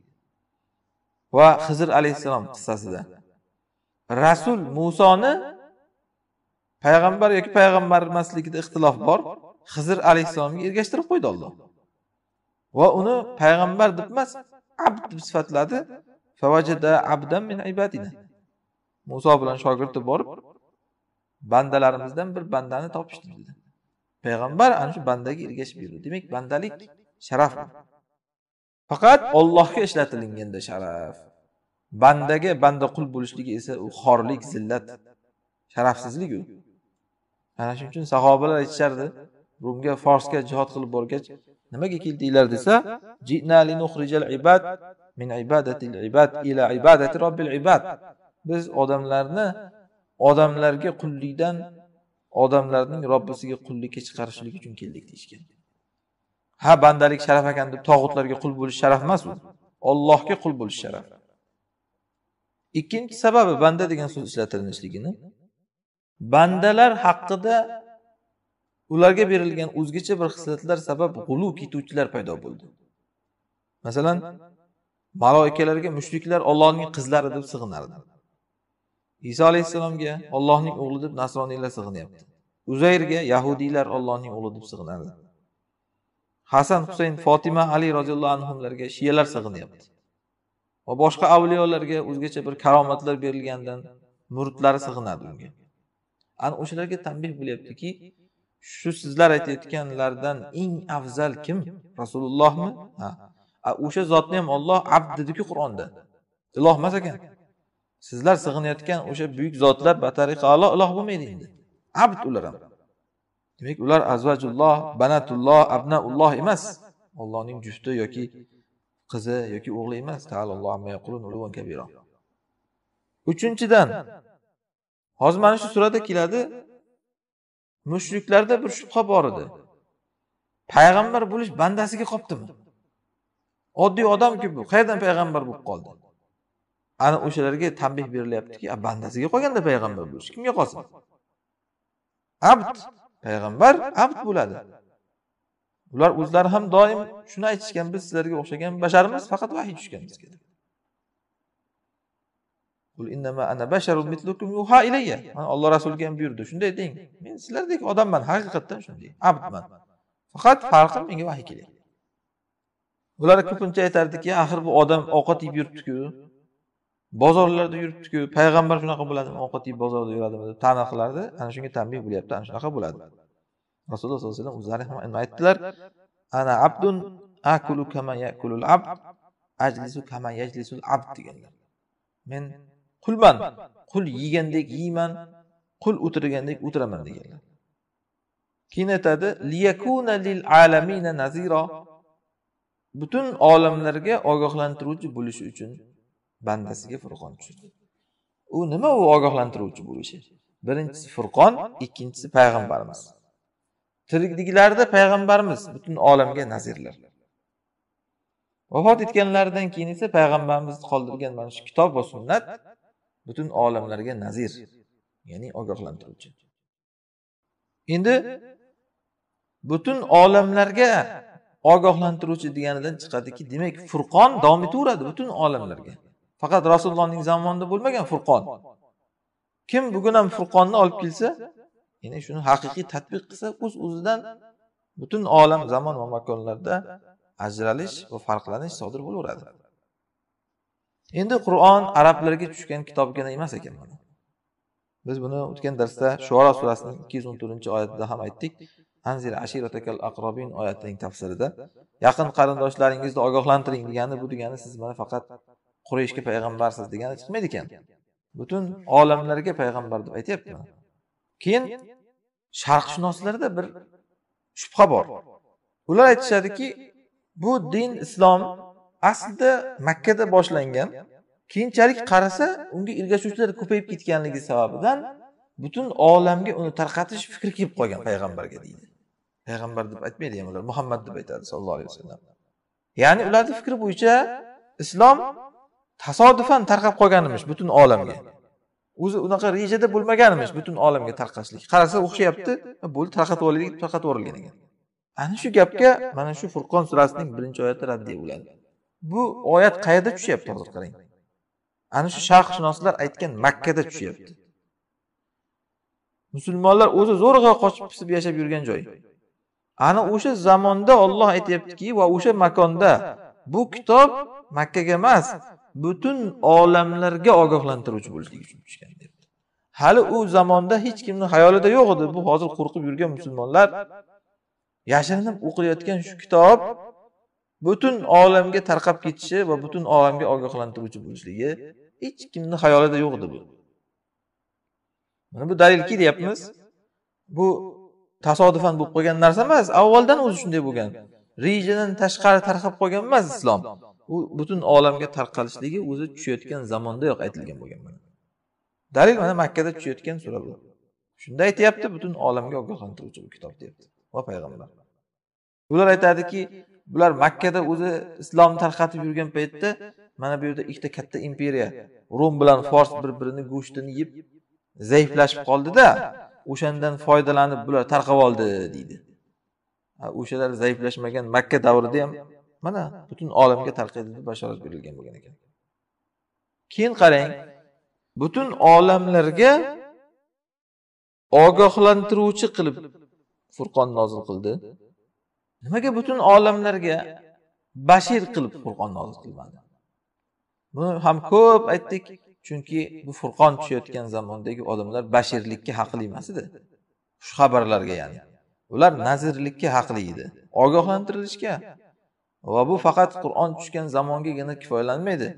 [SPEAKER 1] va hizr alayhissalom qissasida rasul musoni payg'ambar yoki payg'ambar emasligida ixtilof bor hizr alayhissalomga ergashtirib qo'ydi olloh va uni payg'ambar deb emas abd deb sifatladi abdan min muso bilan shogirdi borib bandalarimizdan bir bandani topishdi dedi payg'ambar ana shu bandaga ergashib yurdi demak bandalik sharaf faqat ollohga ishlatilganda sharaf bandaga banda qul bo'lishligi esa u xorlik zillat sharafsizlik u ana shuning uchun sahobalar aytishardi rumga forsga jihod qilib borgach nimaga keldinglar desa ibad min ibadatil ibad ila ibadati robbil ibad biz odamlarni odamlarga qullikdan odamlarning robbisiga qullikka chiqarishlik uchun keldik deyishgan ha bandalik sharaf ekan deb tog'utlarga qul bo'lish sharaf emas u ollohga qul bo'lish sharaf ikkinchi sababi banda degan so'z ishlatilishligini bandalar haqida ularga berilgan o'zgacha bir xislatlar sabab g'ulu ketuvchilar paydo bo'ldi masalan maloikalarga mushriklar ollohning qizlari deb sig'inardi iso alayhissalomga ollohning o'g'li deb nasroniylar sig'inyapti uzayrga yahudiylar ollohning o'g'li deb sig'inadi hasan husayn fotima ali roziyallohu anhularga shiyalar sig'inyapti va boshqa avliyolarga o'zgacha bir karomatlar berilganidan muridlari sig'inadi unga ana o'shalarga tanbeh bo'lyaptiki shu sizlar aytayotganlardan eng afzal kim rasulullohmi ha o'sha zotni ham olloh abd dediku qur'onda iloh emas ekan sizlar sig'inayotgan o'sha buyuk zotlar batariqa alo iloh bo'lmaydi endi abd ular ham demak ular azvajulloh banatulloh abnaulloh emas ollohning jufti yoki qizi yoki o'g'li emas uchinchidan hozir mana shu surada keladi mushriklarda bir shubha bor edi payg'ambar bo'lish bandasiga qolibdimi oddiy odamku bu qayerdan payg'ambar bo'lib qoldi ana o'shalarga tanbeh berilyaptiki bandasiga qolganda payg'ambar bo'lish kimga qolsin abd payg'ambar abd bo'ladi ular o'zlari ham doim shuni aytishgan biz sizlarga o'xshagan basharmiz faqat vahiy tushgan bizga deb innama ana ilayya alloh rasuliga ham buyurdi shunday deng men sizlardek odamman haqiqatdan shunday abdman faqat farqi menga vahiy kelyapti bular ko'pincha aytardiki axir bu odam ovqat yeb yuribdiku bozorlarda yuribdiku payg'ambar shunaqa bo'ladimi ovqat yeb bozorda yuradimi deb tana qilardi ana shunga tanbeh bo'lyapti ana shunaqa bo'ladi rasululloh sollallohu alayhi vasallam o'zlari ham aytdilar ana abdun akulu kama yakulul abd ajlisu kama yajlisul abd deganlar men qulman qul yegandek yeyman qul o'tirgandek o'tiraman deganlar keyin aytadi liyakuna lil alamina naziro butun olamlarga ogohlantiruvchi bo'lishi uchun bandasiga furqon tushirdi u nima u ogohlantiruvchi bo'lishi birinchisi furqon ikkinchisi payg'ambarimiz tirikliklarida payg'ambarimiz butun olamga nazirlar vafot etganlaridan keyin esa payg'ambarimiz qoldirgan mana shu kitob va sunnat butun olamlarga nazir ya'ni ogohlantiruvchi endi butun olamlarga ogohlantiruvchi deganidan chiqadiki demak furqon davom etaveradi butun olamlarga faqat rasulullohning zamonida bo'lmagan furqon kim bugun ham furqonni olib kelsa ya'ni shuni haqiqiy tadbiq qilsa o'z o'zidan butun olam zamon va makonlarda ajralish va farqlanish sodir bo'laveradi endi qur'on arablarga tushgan kitobgina emas ekan mana biz buni o'tgan darsda shuora surasining ikki yuz o'n to'rtinchi oyatida ham aytdik anzir ashiratakal aqrobin oyatining tafsirida yaqin qarindoshlaringizni ogohlantiring degani bu degani siz mana faqat qurayshga payg'ambarsiz degani chiqmaydi ekan butun olamlarga payg'ambar deb aytyapti keyin sharqshunoslarda bir shubha bor ular aytishadiki bu din islom aslida makkada boshlangan keyinchalik qarasa unga ergashuvchilar ko'payib ketganligi sababidan butun olamga uni tarqatish fikri kelib qolgan payg'ambarga deydi payg'ambar deb aytmaydi ham ular muhammad deb aytadi sallallohu alayhi vasallam ya'ni ularni fikri bo'yicha islom tasodifan tarqab qolgan emish butun olamga o'zi unaqa rejada bo'lmagan emish butun olamga tarqashlik qarasa o'xshayapti bo'ldi tarqatib olaylik deb tarqatib yuborilgan ekan ana shu gapga mana shu furqon surasining birinchi oyati raddiya bo'ladi bu oyat qayerda tushyapti hozir qarang ana shu sharqshunoslar aytgan makkada tushyapti musulmonlar o'zi zo'rg'a qochib pisib yashab yurgan joy ana o'sha zamonda olloh aytyaptiki va o'sha makonda bu kitob makkaga emas butun olamlarga ogohlantiruvchi bo'lishligi uchun tushgan hali u zamonda hech kimni xayolida yo'q edi bu hozir qo'rqib yurgan musulmonlar yashirinib o'qiyotgan shu kitob butun olamga tarqab ketishi va butun olamga ogohlantiruvchi bo'lishligi hech kimni xayolida yo'q edi bu mana bu dalilki deyapmiz bu tasodifan bo'lib qolgan narsa emas avvaldan o'zi shunday bo'lgan rejadan tashqari tarqab qolgan emas islom u butun olamga tarqalishligi o'zi tushayotgan zamondayoq aytilgan bo'lgan mana dalil mana makkada tushayotgan sura bu shunda aytyapti butun olamga ogohlantiruvchi bu kitob deyapti va payg'ambar ular aytadiki bular makkada o'zi islomni tarqatib yurgan paytda mana bu yerda ikkita katta imperiya rum bilan fors bir birini go'shtini yeb zaiflashib qoldida o'shandan foydalanib bular tarqab oldi deydi o'shalar zaiflashmagan makka davrida ham mana butun olamga tarqaydi deb bashorat berilgan bo'lgan ekan keyin qarang butun olamlarga ogohlantiruvchi qilib furqon nozil qildi nimaga butun olamlarga bashir qilib qur'on nozil qilmadi buni ham ko'p aytdik chunki bu furqon tushayotgan zamondagi odamlar bashirlikka haqli emas edi xabarlarga ya'ni ular nazirlikka haqli edi ogohlantirilishga va bu faqat qur'on tushgan zamongagina kifoyalanmaydi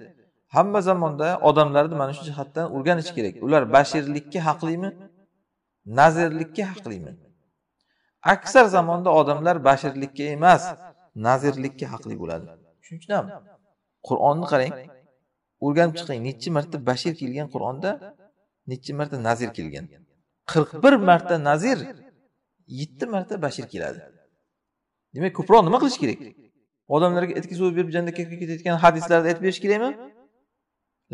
[SPEAKER 1] hamma zamonda odamlarni mana shu jihatdan o'rganish kerak ular bashirlikka haqlimi nazirlikka haqlimi aksar zamonda odamlar bashirlikka emas nazirlikka haqli bo'ladi shuning ham qur'onni qarang o'rganib chiqing nechi marta bashir kelgan qur'onda nechi marta nazir kelgan qirq bir marta nazir yetti marta bashir keladi demak ko'proq nima qilish kerak odamlarga itga suv berib jannatga kirib ketayotgan hadislarni aytib berish kerakmi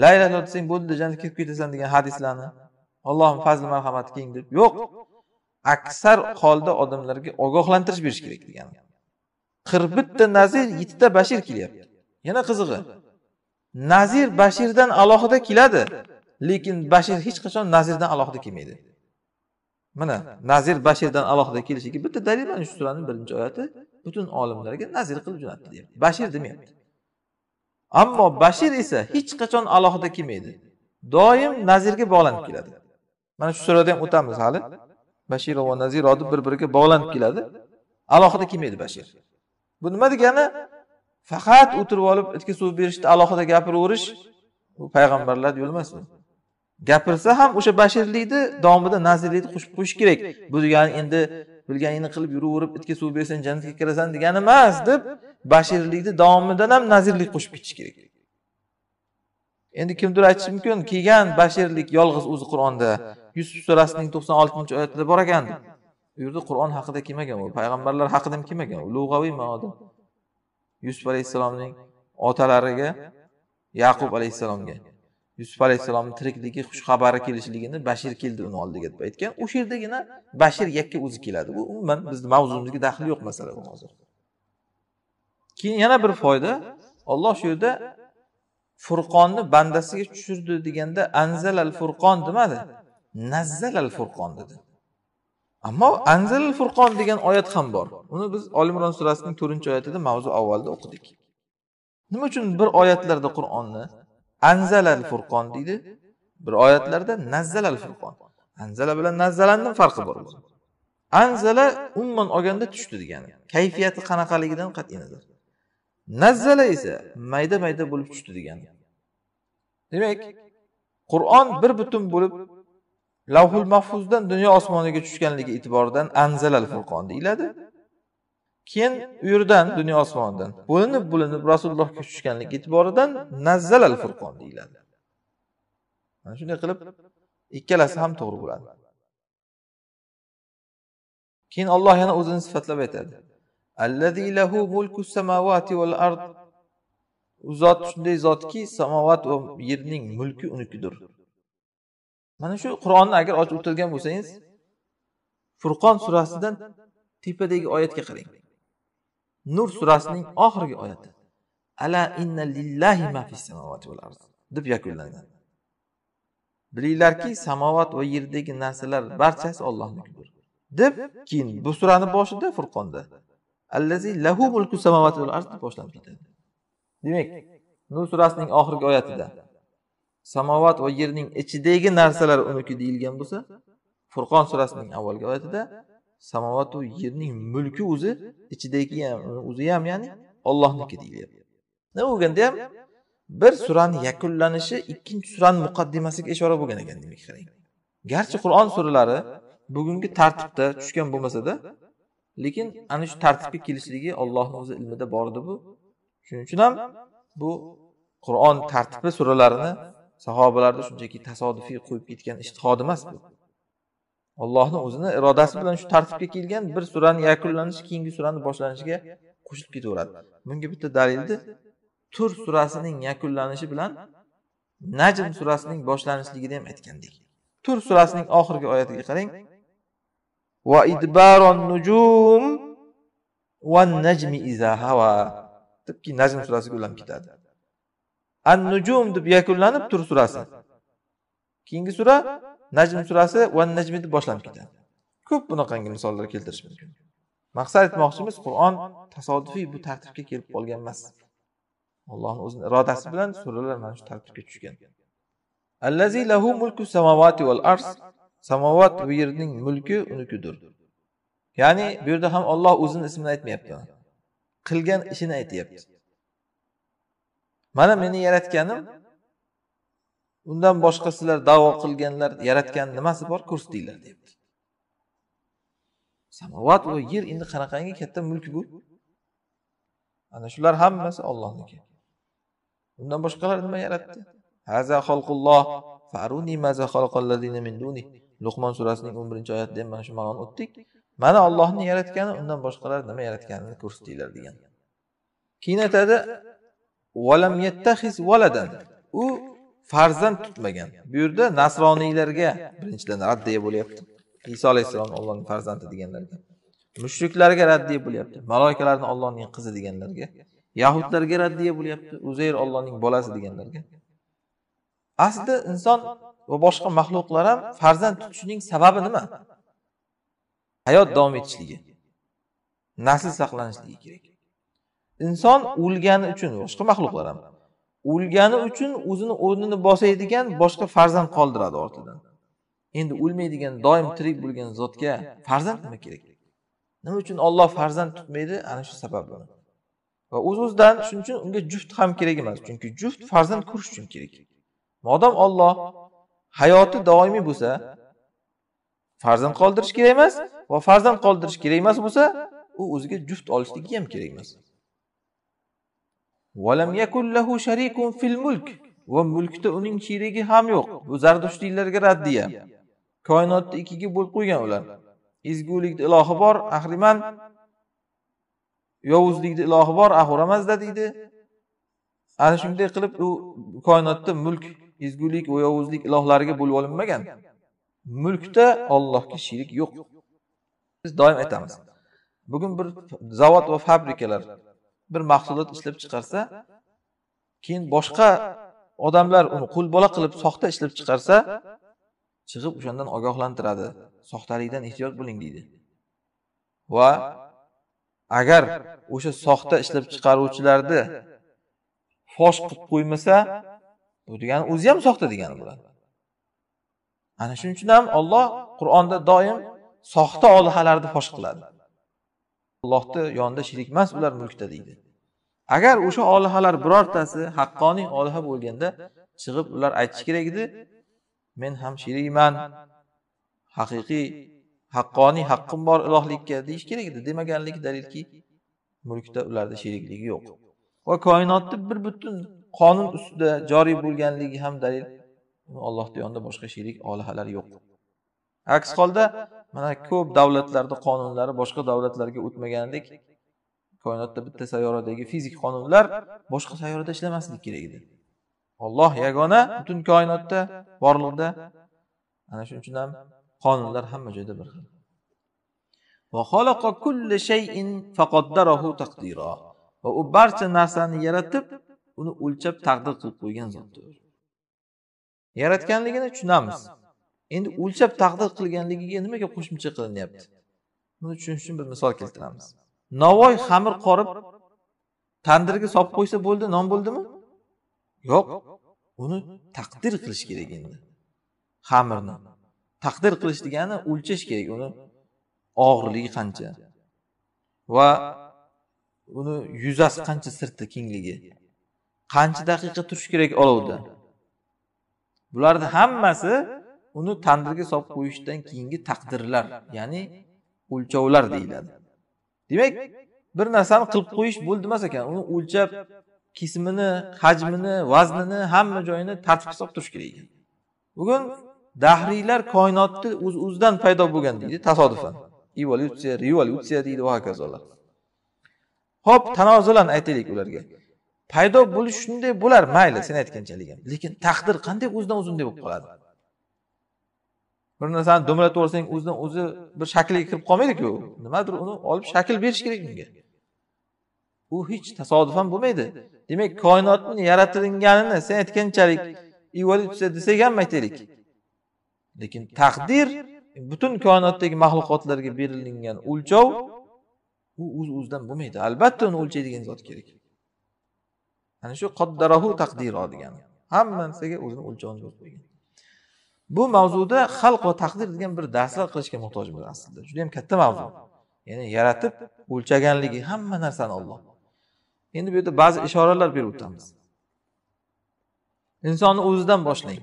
[SPEAKER 1] la ilaha illoh desang bo'ldi jannatga kirib ketasan degan hadislarni allohim fazli marhamati keng deb yo'q aksar holda odamlarga ogohlantirish berish kerak degani qirq bitta nazir yettita bashir kelyapti yana qizig'i nazir bashirdan alohida keladi lekin bashir hech qachon nazirdan alohida kelmaydi mana nazir bashirdan alohida kelishiga bitta dalil mana shu surani birinchi oyati butun olimlarga nazir qilib jo'natdi deyapti bashir demayapti ammo bashir esa hech qachon alohida kelmaydi doim nazirga bog'lanib keladi mana shu surada ham o'tamiz hali bashir va nazir olib bir biriga bog'lanib keladi alohida kelmaydi bashir bu nima degani faqat o'tirib olib itga suv berishda alohida gapiraverish bu payg'ambarlar yo'li emas gapirsa ham o'sha bashirlikni domida nazirlikni qo'shib qo'yish kerak bu degani endi bilganingni qilib yuraverib itga suv bersang jannatga kirasan degani emas deb bashirlikni davomidan ham nazirlik qo'shib ketish kerak endi kimdir aytishi mumkin kelgan bashirlik yolg'iz o'zi qur'onda yusuf surasining to'qson oltinchi oyatida bor ekan u yerda qur'on haqida kelmagan u payg'ambarlar haqida ham kelmagan lug'aviy ma'noda yusuf alayhissalomning otalariga yaqub alayhissalomga yusuf alayhissalomni tirikligi xushxabari kelishligini bashir keldi uni oldiga deb aytgan o'sha yerdagina bashir yakka o'zi keladi bu umuman bizni mavzuimizga daxli yo'q masala bu hozir keyin yana bir foyda olloh shu yerda furqonni bandasiga tushirdi deganda anzalal furqon demadi al furqon dedi ammo al furqon degan oyat ham bor uni biz olimron surasining to'rtinchi oyatida mavzu avvalda o'qidik nima uchun bir oyatlarda qur'onni anzalal furqon deydi bir oyatlarda nazzalal furqon anzala bilan nazzalani farqi bor anzala umuman olganda tushdi degani kayfiyati qanaqaligidan qat'iy nazar nazzala esa mayda mayda bo'lib tushdi degani demak qur'on bir butun bo'lib lavhul mahfuzdan dunyo osmoniga tushganligi e'tiboridan anzal al furqon deyiladi keyin u yerdan dunyo osmonidan bo'linib bo'linib rasulullohga tushganligi e'tiboridan nazzal al furqon deyiladi mana shunday qilib ikkalasi ham to'g'ri bo'ladi keyin olloh yana o'zini sifatlab aytadi lahu mulku samawati val ard u zot shunday zotki samovat va yerning mulki unikidir mana shu qur'onni agar ochib o'tirgan bo'lsangiz furqon surasidan tepadagi oyatga qarang nur surasining oxirgi oyati ala inna lillahi ma fis samawati val ard deb yakunlangan bilinglarki samovat va yerdagi narsalar barchasi ollohnikidir deb keyin bu surani boshida furqonda allazi lahu mulku samavati val ard boshlab ketadi demak nur surasining oxirgi oyatida samovat va yerning ichidagi narsalar uniki deyilgan bo'lsa furqon surasining avvalgi oyatida samovatu yerning mulki o'zi ichidagi ham o'zi ham ya'ni ollohniki deyilyapti nima bo'lganda ham bir surani yakunlanishi ikkinchi surani muqaddimasiga ishora bo'lgan ekan demak qarang garchi qur'on suralari bugungi tartibda tushgan bo'lmasada lekin ana shu tartibga kelishligi ollohni o'zi ilmida bor edi bu shuning uchun ham bu qur'on tartibi suralarini sahobalarda shunchaki tasodifiy qo'yib ketgan ishtihod emas bu allohni o'zini irodasi bilan shu tartibga kelgan bir surani yakunlanishi keyingi surani boshlanishiga qo'shilib ketaveradi bunga bitta dalilni tur surasining yakunlanishi bilan najm surasining boshlanishligida ham aytgandik tur surasining oxirgi oyatiga qarang va idbaron nujum va najmi iza hava najm surasiga ulanib ketadi an nujum deb yakunlanib tur surasi keyingi sura najm surasi va najmi deb boshlanib ketadi ko'p bunaqangi misollar keltirish mumkin maqsad aytmoqchimiz qur'on tasodifiy bu tartibga kelib qolgan emas allohni o'zini irodasi bilan suralar mana shu tartibga tushgan allazi lahu mulku val samovat va yerning mulki unikidir ya'ni bu yerda ham olloh o'zini ismini aytmayapti qilgan ishini aytyapti mana meni yaratganim undan boshqa sizlar davo qilganlar yaratgan nimasi bor ko'rsatinglar deyapti samovat va yer endi qanaqangi katta mulk bu ana shular hammasi ollohniki undan boshqalar nima yaratdi haza luqmon surasining o'n birinchi oyatida ham mana shu ma'noni o'tdik mana ollohni yaratgani undan boshqalar nima yaratganini ko'rsatinglar degan keyin aytadi valam yettahiz valadan u farzand tutmagan bu yerda nasroniylarga birinchidan raddiya bo'lyapti iso alayhissalom ollohning farzandi deganlarga mushriklarga raddiya bo'lyapti maloikalarni ollohning qizi deganlarga yahudlarga raddiya bo'lyapti uzayr ollohning bolasi deganlarga aslida inson va boshqa maxluqlar ham farzand tutishining sababi nima hayot davom etishligi nasl saqlanishligi kerak inson o'lgani uchun boshqa maxluqlar ham o'lgani uchun o'zini o'rnini bosaydigan boshqa farzand qoldiradi ortidan endi o'lmaydigan doim tirik bo'lgan zotga farzand nima kerak nima uchun olloh farzand tutmaydi ana shu sabab va o'z o'zidan shuning uchun unga juft ham kerak emas chunki juft farzand ko'rish uchun kerak modom olloh hayoti doimiy bo'lsa farzand qoldirish kerak emas va farzand qoldirish kerak emas bo'lsa u o'ziga juft olishligi ham kerak emas valam yakullahu sharikun fil mulk va mulkda uning sherigi ham yo'q bu zardushliklarga raddiya koinotni ikkiga bo'lib qo'ygan ular ezgulikni ilohi bor ahriman yovuzlikni ilohi bor ahuramazda deydi ana shunday qilib u koinotda mulk ezgulik va yovuzlik ilohlariga bo'lib olinmagan mulkda ollohga sherik yo'q biz doim aytamiz bugun bir zavod va fabrikalar bir mahsulot ishlab chiqarsa keyin boshqa odamlar uni qo'lbola qilib soxta ishlab chiqarsa chiqib o'shandan ogohlantiradi soxtalikdan ehtiyot bo'ling deydi va agar o'sha soxta ishlab chiqaruvchilarni fosh qilib qo'ymasa bu degani o'zi ham soxta degani bo'ladi ana shuning uchun ham olloh qur'onda doim soxta olihalarni fosh qiladi allohni yonida sherik emas ular mulkda deydi agar o'sha olihalar birortasi haqqoniy oliha bo'lganda chiqib ular aytishi kerak edi men ham sherikman haqiqiy haqqoniy haqqim bor ilohlikka deyish kerak edi demaganlik dalilki mulkda ularda sherikligi yo'q va koinotni bir butun qonun ustida joriy bo'lganligi ham dalil allohni yonida boshqa sherik olihalar yo'q aks holda mana ko'p davlatlarda qonunlari boshqa davlatlarga o'tmagandek koinotda bitta sayyoradagi fizik qonunlar boshqa sayyorada ishlamasligi kerak edi olloh yagona butun koinotda borliqda ana shuning uchun ham qonunlar hamma joyda bir xil va u barcha narsani yaratib uni o'lchab taqdir qilib qo'ygan zotdir yaratganligini tushunamiz endi o'lchab taqdir qilganligiga nimaga qo'shimcha qilinyapti buni tushunish uchun bir misol keltiramiz navoiy xamir qorib tandirga solib qo'ysa bo'ldi non bo'ldimi yo'q uni taqdir qilish kerak endi xamirni taqdir qilish degani o'lchash kerak uni og'irligi qancha va uni yuzasi qancha sirti kengligi qancha daqiqa turishi kerak olovda bularni hammasi uni tandirga solib qo'yishdan keyingi taqdirlar ya'ni o'lchovlar deyiladi demak bir narsani qilib qo'yish bo'ldi emas ekan uni o'lchab qismini hajmini vaznini hamma joyini tartibga solib turish kerak ekan bugun dahriylar koinotni o'z uz o'zidan paydo bo'lgan deydi tasodifan evolyutsiya revolyutsiya deydi va hokazolar ho'p tanozilan aytaylik ularga paydo bo'lish shunday bo'lar mayli sen aytganchalik ham lekin taqdir qanday o'zidan o'zunday bo'lib qoladi bir narsani dumlataversang o'zidan o'zi bir shakliga kirib qolmaydiku nimadir uni olib shakl berish kerak unga u hech tasodifan bo'lmaydi demak koinotni yaratilganini sen aytganchalik evolyutsiya desak ham aytaylik lekin taqdir butun koinotdagi maxluqotlarga berilingan o'lchov u o'z o'zidan bo'lmaydi albatta uni o'lchaydigan zot kerak ana shu qoddarahu taqdiro degani hamma narsaga o'zini o'lchovini qo'ygan bu mavzuda xalq va taqdir degan bir darslar qilishga muhtojmiz aslida juda yam katta mavzu ya'ni yaratib o'lchaganligi hamma narsani olloh endi bu yerda ba'zi ishoralar berib o'tamiz insonni o'zidan boshlang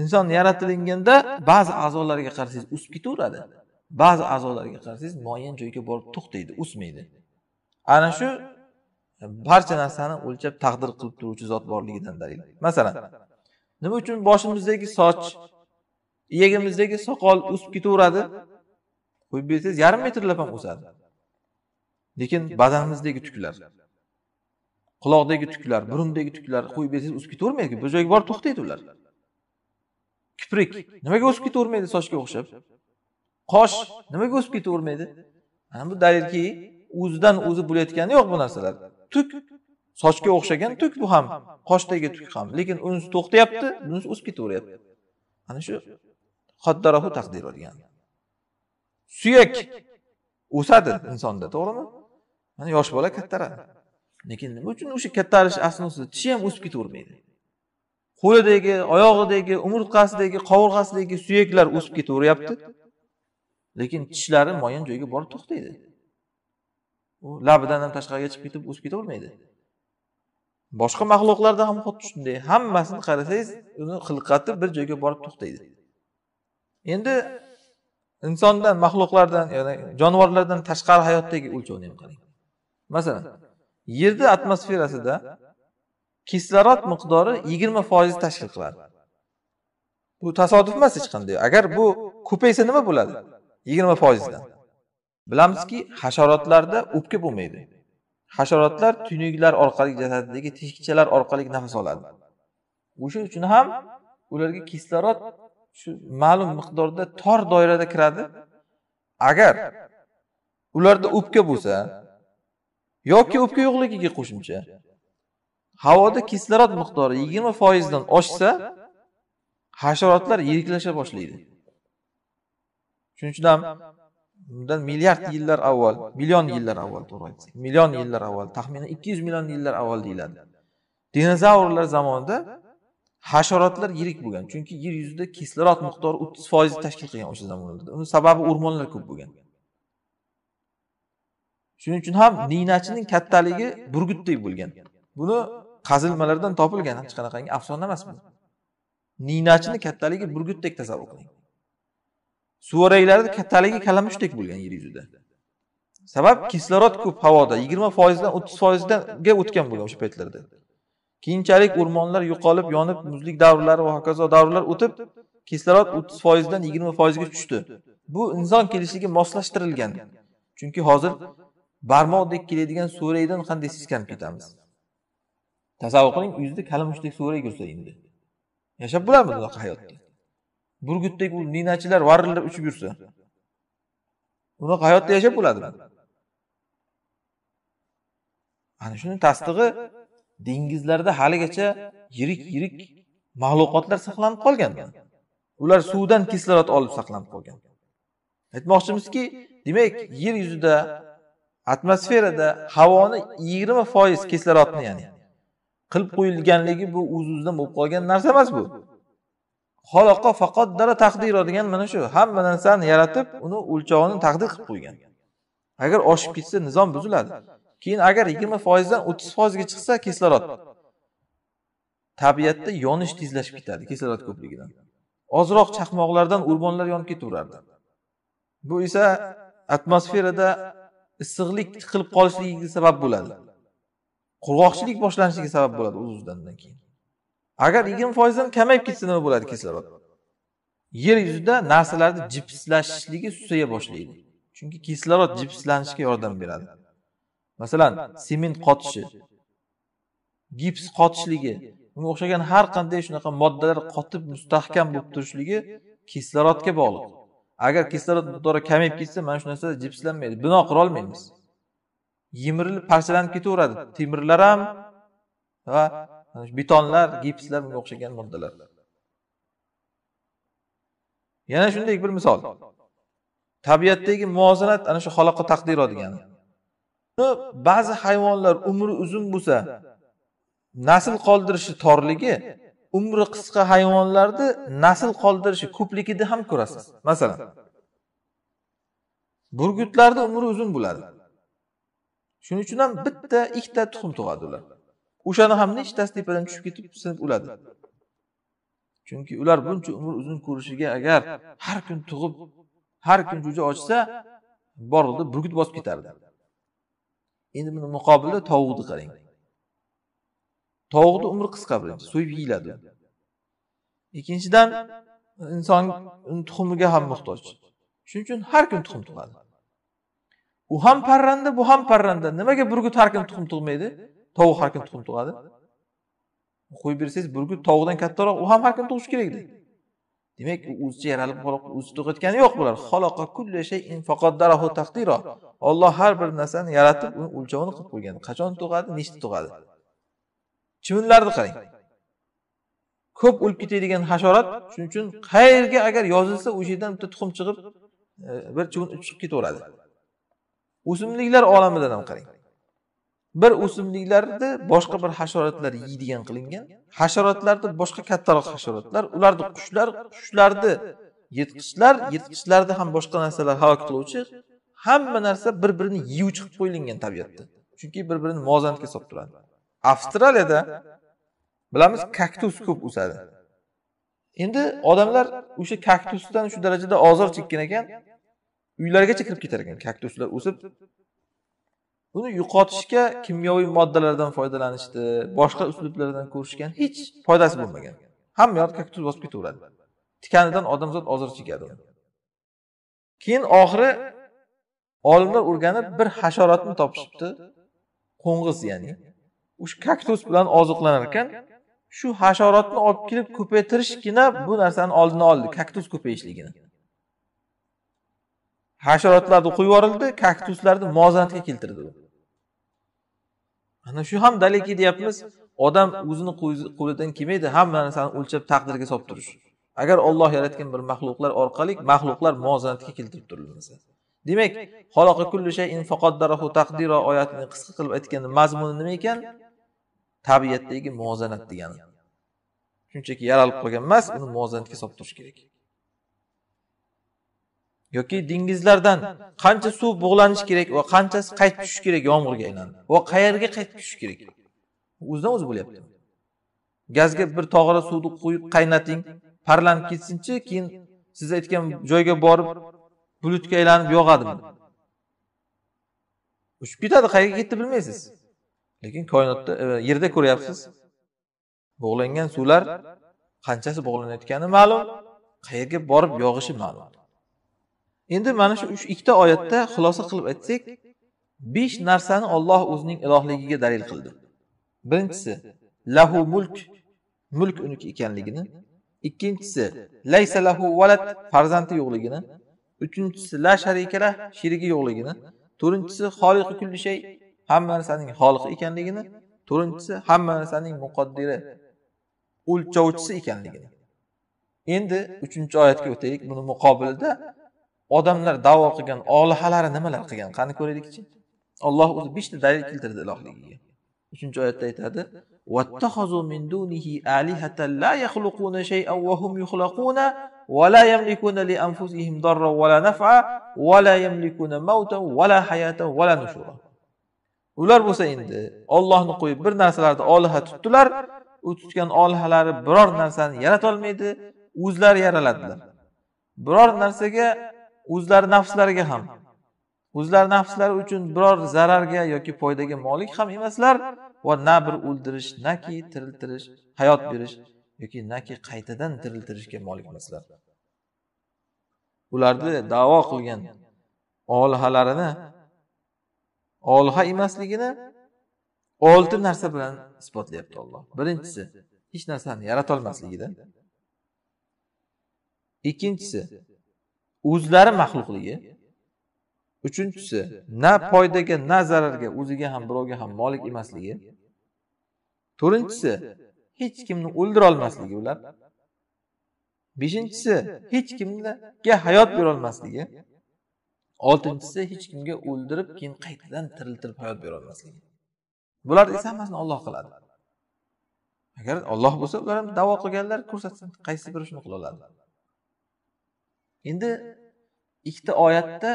[SPEAKER 1] inson yaratilinganda ba'zi a'zolariga qarasangiz o'sib ketaveradi ba'zi a'zolariga qarasangiz muayyan joyga borib to'xtaydi o'smaydi ana shu e, barcha narsani o'lchab taqdir qilib turuvchi zot borligidan dalil masalan nima uchun boshimizdagi soch iyagimizdagi soqol o'sib ketaveradi qo'yib bersangiz yarim metrlab ham o'sadi lekin badanimizdagi tuklar quloqdagi tuklar burundagi tuklar qo'yib bersangiz o'sib ketavermaydiku bir joyga borib to'xtaydi ular kiprik nimaga o'sib ketavermaydi sochga o'xshab qosh nimaga o'sib ketavermaydi ana bu dalilki o'zidan o'zi bo'layotgani yo'q bu narsalar tuk sochga o'xshagan tuk bu ham qoshdagi tuk ham lekin unisi to'xtayapti bunisi o'sib ketaveryapti ana shu qaddarahu taqdir degan suyak o'sadi insonda to'g'rimi mana yosh bola kattaradi lekin nima uchun o'sha kattarish asnosida tishi ham o'sib ketavermaydi qo'lidagi oyog'idagi umurtqasidagi qovurg'asidagi suyaklar o'sib ketaveryapti lekin tishlari muayyan joyga borib to'xtaydi u labidan ham tashqariga chiqib ketib o'sib ketavermaydi boshqa maxluqlarda ham xuddi shunday hammasini qarasangiz uni xilqati bir joyga borib to'xtaydi endi insondan maxluqlardan ya'ni jonivorlardan tashqari hayotdagi o'lchovni ham qarang masalan yerni atmosferasida kislorod miqdori yigirma foiz tashkil qiladi bu tasodif emas hech qanday agar bu ko'paysa nima bo'ladi yigirma foizdan bilamizki hasharotlarda o'pka bo'lmaydi hasharotlar tuynuklar orqali jasaddagi teshikchalar orqali nafas oladi o'sha uchun ham ularga kislorod shu ma'lum miqdorda tor doirada kiradi agar ularda o'pka bo'lsa yoki o'pka yo'qligiga qo'shimcha havoda kislorod miqdori yigirma foizdan oshsa hasharotlar yiriklasha boshlaydi shuning uchun ham undan milliard yillar avval million yillar avval to'g'ri aytsak million yillar avval taxminan ikki yuz million yillar avval deyiladi dinozavrlar zamonida hasharotlar yirik bo'lgan chunki yer yuzida kislorod miqdori o'ttiz foizni tashkil qilgan o'sha zamonlarda uni sababi o'rmonlar ko'p bo'lgan shuning uchun ham ninachining kattaligi burgutdek bo'lgan buni qazilmalardan topilgan hech qanaqangi afsona emas bu ninachini kattaligi burgutdek tasavvur qiling suvaraklarni kattaligi kalamushdek mushtdek bo'lgan yer yuzida sabab kislorod ko'p havoda yigirma foizdan o'ttiz foizga o'tgan bo'lgan o'sha paytlarda keyinchalik o'rmonlar yo'qolib yonib muzlik davrlari va hokazo davrlar o'tib kislorod o'ttiz foizdan yigirma foizga tushdi bu inson kelishiga moslashtirilgan chunki hozir barmoqdek keladigan suvrakdan qanday seskanib ketamiz tasavvur qiling uyingizda kalamushdek suvrak yursa endi yashab bo'larmidi unaqa hayotda burgutdagi u ninachilar varillab uchib yursa unaqa hayotda yashab bo'ladimi ana shuni tasdig'i dengizlarda haligacha yirik yirik maxluqotlar saqlanib qolgan ular suvdan kislorod olib saqlanib qolgan aytmoqchimizki demak yer yuzida atmosferada havoni yigirma foiz kislorodni ya'ni qilib qo'yilganligi bu o'z o'zidan bo'lib qolgan narsa emas bu xoloqa dara taqdiro degan mana shu hamma narsani yaratib uni o'lchovini taqdir qilib qo'ygan agar oshib ketsa nizom buziladi keyin agar yigirma foizdan o'ttiz foizga chiqsa kislorod tabiatda yonish tezlashib ketadi kislorod ko'pligidan ozroq chaqmoqlardan o'rmonlar yonib ketaverardi bu esa atmosferada issiqlik tiqilib qolishligiga sabab bo'ladi qurg'oqchilik boshlanishiga sabab bo'ladi o'z o'zidan keyin agar yigirma foizdan kamayib ketsa nima bo'ladi kislorod yer yuzida narsalarni jipslashishligi susaya boshlaydi chunki kislorod jipslanishga yordam beradi masalan sement qotishi gips qotishligi unga o'xshagan har qanday shunaqa moddalar qotib mustahkam bo'lib turishligi kislorodga bog'liq agar kislorod miqdori kamayib ketsa mana shu narsa jipslanmaydi bino qurolmaymiz olmaymiz yemirilib parchalanib ketaveradi temirlar ham va bitonlar gipslar bunga o'xshagan moddalar yana shunday bir misol tabiatdagi muvozanat ana shu xaloqqa taqdiro degani uni ba'zi hayvonlar umri uzun bo'lsa nasl qoldirishi torligi umri qisqa hayvonlarni nasl qoldirishi ko'pligida ham ko'rasiz masalan burgutlarni umri uzun bo'ladi shuning uchun ham bitta ikkita tuxum tug'adi ular o'shani ham nechtasi tepadan tushib ketib sinib o'ladi chunki ular buncha umr uzun ko'rishiga agar har kun tug'ib har kun jo'ja ochsa borlig'ida burgut bosib ketardi endi buni muqobilda tovuqni qarang tovuqni umri qisqa birinchi so'yib yeyiladi ikkinchidan inson tuxumiga ham muhtoj shuning uchun har kun tuxum tug'adi u ham parranda bu ham parranda nimaga burgut har kuni tuxum tug'maydi tovuq har kim tuxum tug'adi qo'yib bersangiz burgut tovuqdan kattaroq u ham har kim tug'ishi kerakda demak u o'zicha yaralib o'zi tug'ayotgani yo'q bular xaloqa taqdiro Alloh har bir narsani yaratib uni o'lchovini qilib qo'ygan qachon tug'adi nechta tug'adi chivinlarni qarang ko'p o'lib ketadigan hasharot shuning uchun qayerga agar yozilsa o'sha yerdan bitta tuxum chiqib e, bir chivin chiqib ketaveradi o'simliklar olamidan ham qarang bir o'simliklarni boshqa bir hasharotlar yeydigan qilingan hasharotlarni boshqa kattaroq hasharotlar ularni qushlar qushlarni yirtqichlar yirtqichlarni ham boshqa narsalar halok qiluvchi hamma narsa bir birini yeyuvchi qilib qo'yilgan tabiatda chunki bir birini muvozanatga solib turadi avstraliyada bilamiz kaktus ko'p o'sadi endi odamlar o'sha kaktusdan shu darajada ozor chekkan ekan uylargacha kirib ketar ekan kaktuslar o'sib buni yo'qotishga kimyoviy moddalardan foydalanishdi boshqa uslublardan ko'rishgan hech foydasi bo'lmagan hamma yoq kaktus bosib ketaveradi tikanidan odamzod ozor chekadi keyin oxiri olimlar o'rganib bir hasharotni topishibdi qo'ng'iz ya'ni o'sha kaktus bilan oziqlanar ekan shu hasharotni olib kelib ko'paytirishgina bu narsani oldini oldi kaktus ko'payishligini hasharotlarni qo'yib yuborildi kaktuslarni muvozanatga keltirdi ana shu ham dalilki deyapmiz odam o'zini qo'lidan kelmaydi hamma narsani o'lchab taqdirga solib turish agar olloh yaratgan bir maxluqlar orqali maxluqlar muvozanatga keltirib turilmasa demak taqdiro oyatini qisqa qilib aytganda mazmuni nima ekan tabiatdagi muvozanat degani shunchaki yaralib qolgan emas uni muvozanatga solib turish kerak yoki dengizlardan qancha suv bug'lanishi kerak va qanchasi qaytib tushishi kerak yomg'irga aylanib va qayerga qaytib tushishi kerak o'zidan o'zi bo'lyapti gazga bir tog'ora suvni quyib qaynating parlanib ketsinchi keyin siz aytgan joyga borib bulutga aylanib yog'adimi uchib ketadi qayerga ketdi bilmaysiz lekin koinotda e, yerda ko'ryapsiz bug'langan suvlar qanchasi bug'lanayotgani ma'lum qayerga borib yog'ishi ma'lum endi mana shu uch ikkita oyatda xulosa qilib aytsak besh narsani olloh o'zining ilohligiga dalil qildi birinchisi lahu mulk mulk uniki ekanligini ikkinchisi laysa lahu valad farzandi yo'qligini uchinchisi la sharikalah sherigi yo'qligini to'rtinchisi xoliqi kulli shay hamma narsaning xoliqi ekanligini to'rtinchisi hamma narsaning muqaddiri o'lchovchisi ekanligini endi uchinchi oyatga o'taylik buni muqobilida odamlar davo qilgan olihalari nimalar qilgan qani ko'raylikchi olloh o'zi beshta dalil keltirdi ilohligiga uchinchi oyatda aytadi min dunihi la yakhluquna shay'an wa hum دونه va la yamlikuna li anfusihim يخلقون ولا la naf'a ضرا la yamlikuna ولا يملكون la ولا حياة la nushura ular bo'lsa endi ollohni qo'yib bir narsalarni oliha tutdilar u tutgan olihalari biror narsani yaratolmaydi o'zlari yaraladilar biror narsaga o'zlari nafslariga ham o'zlari nafslari uchun biror zararga yoki foydaga molik ham emaslar va na bir o'ldirish naki tiriltirish hayot berish yoki naki qaytadan tiriltirishga molik emaslar ularni davo qilgan olihalarini oliha emasligini olti narsa bilan isbotlayapti olloh birinchisi hech narsani yaratolmasligida ikkinchisi o'zlari maxluqligi uchinchisi na foydaga na zararga o'ziga ham birovga ham molik emasligi to'rtinchisi hech kimni o'ldira olmasligi ular beshinchisi hech kimga hayot berolmasligi oltinchisi hech kimga o'ldirib keyin qaytadan tiriltirib hayot berolmasligi bular esa hammasini olloh qiladi agar olloh bo'lsa ular ham davo qilganlar ko'rsatsin qaysi biri shuni qila oladi endi ikkita oyatda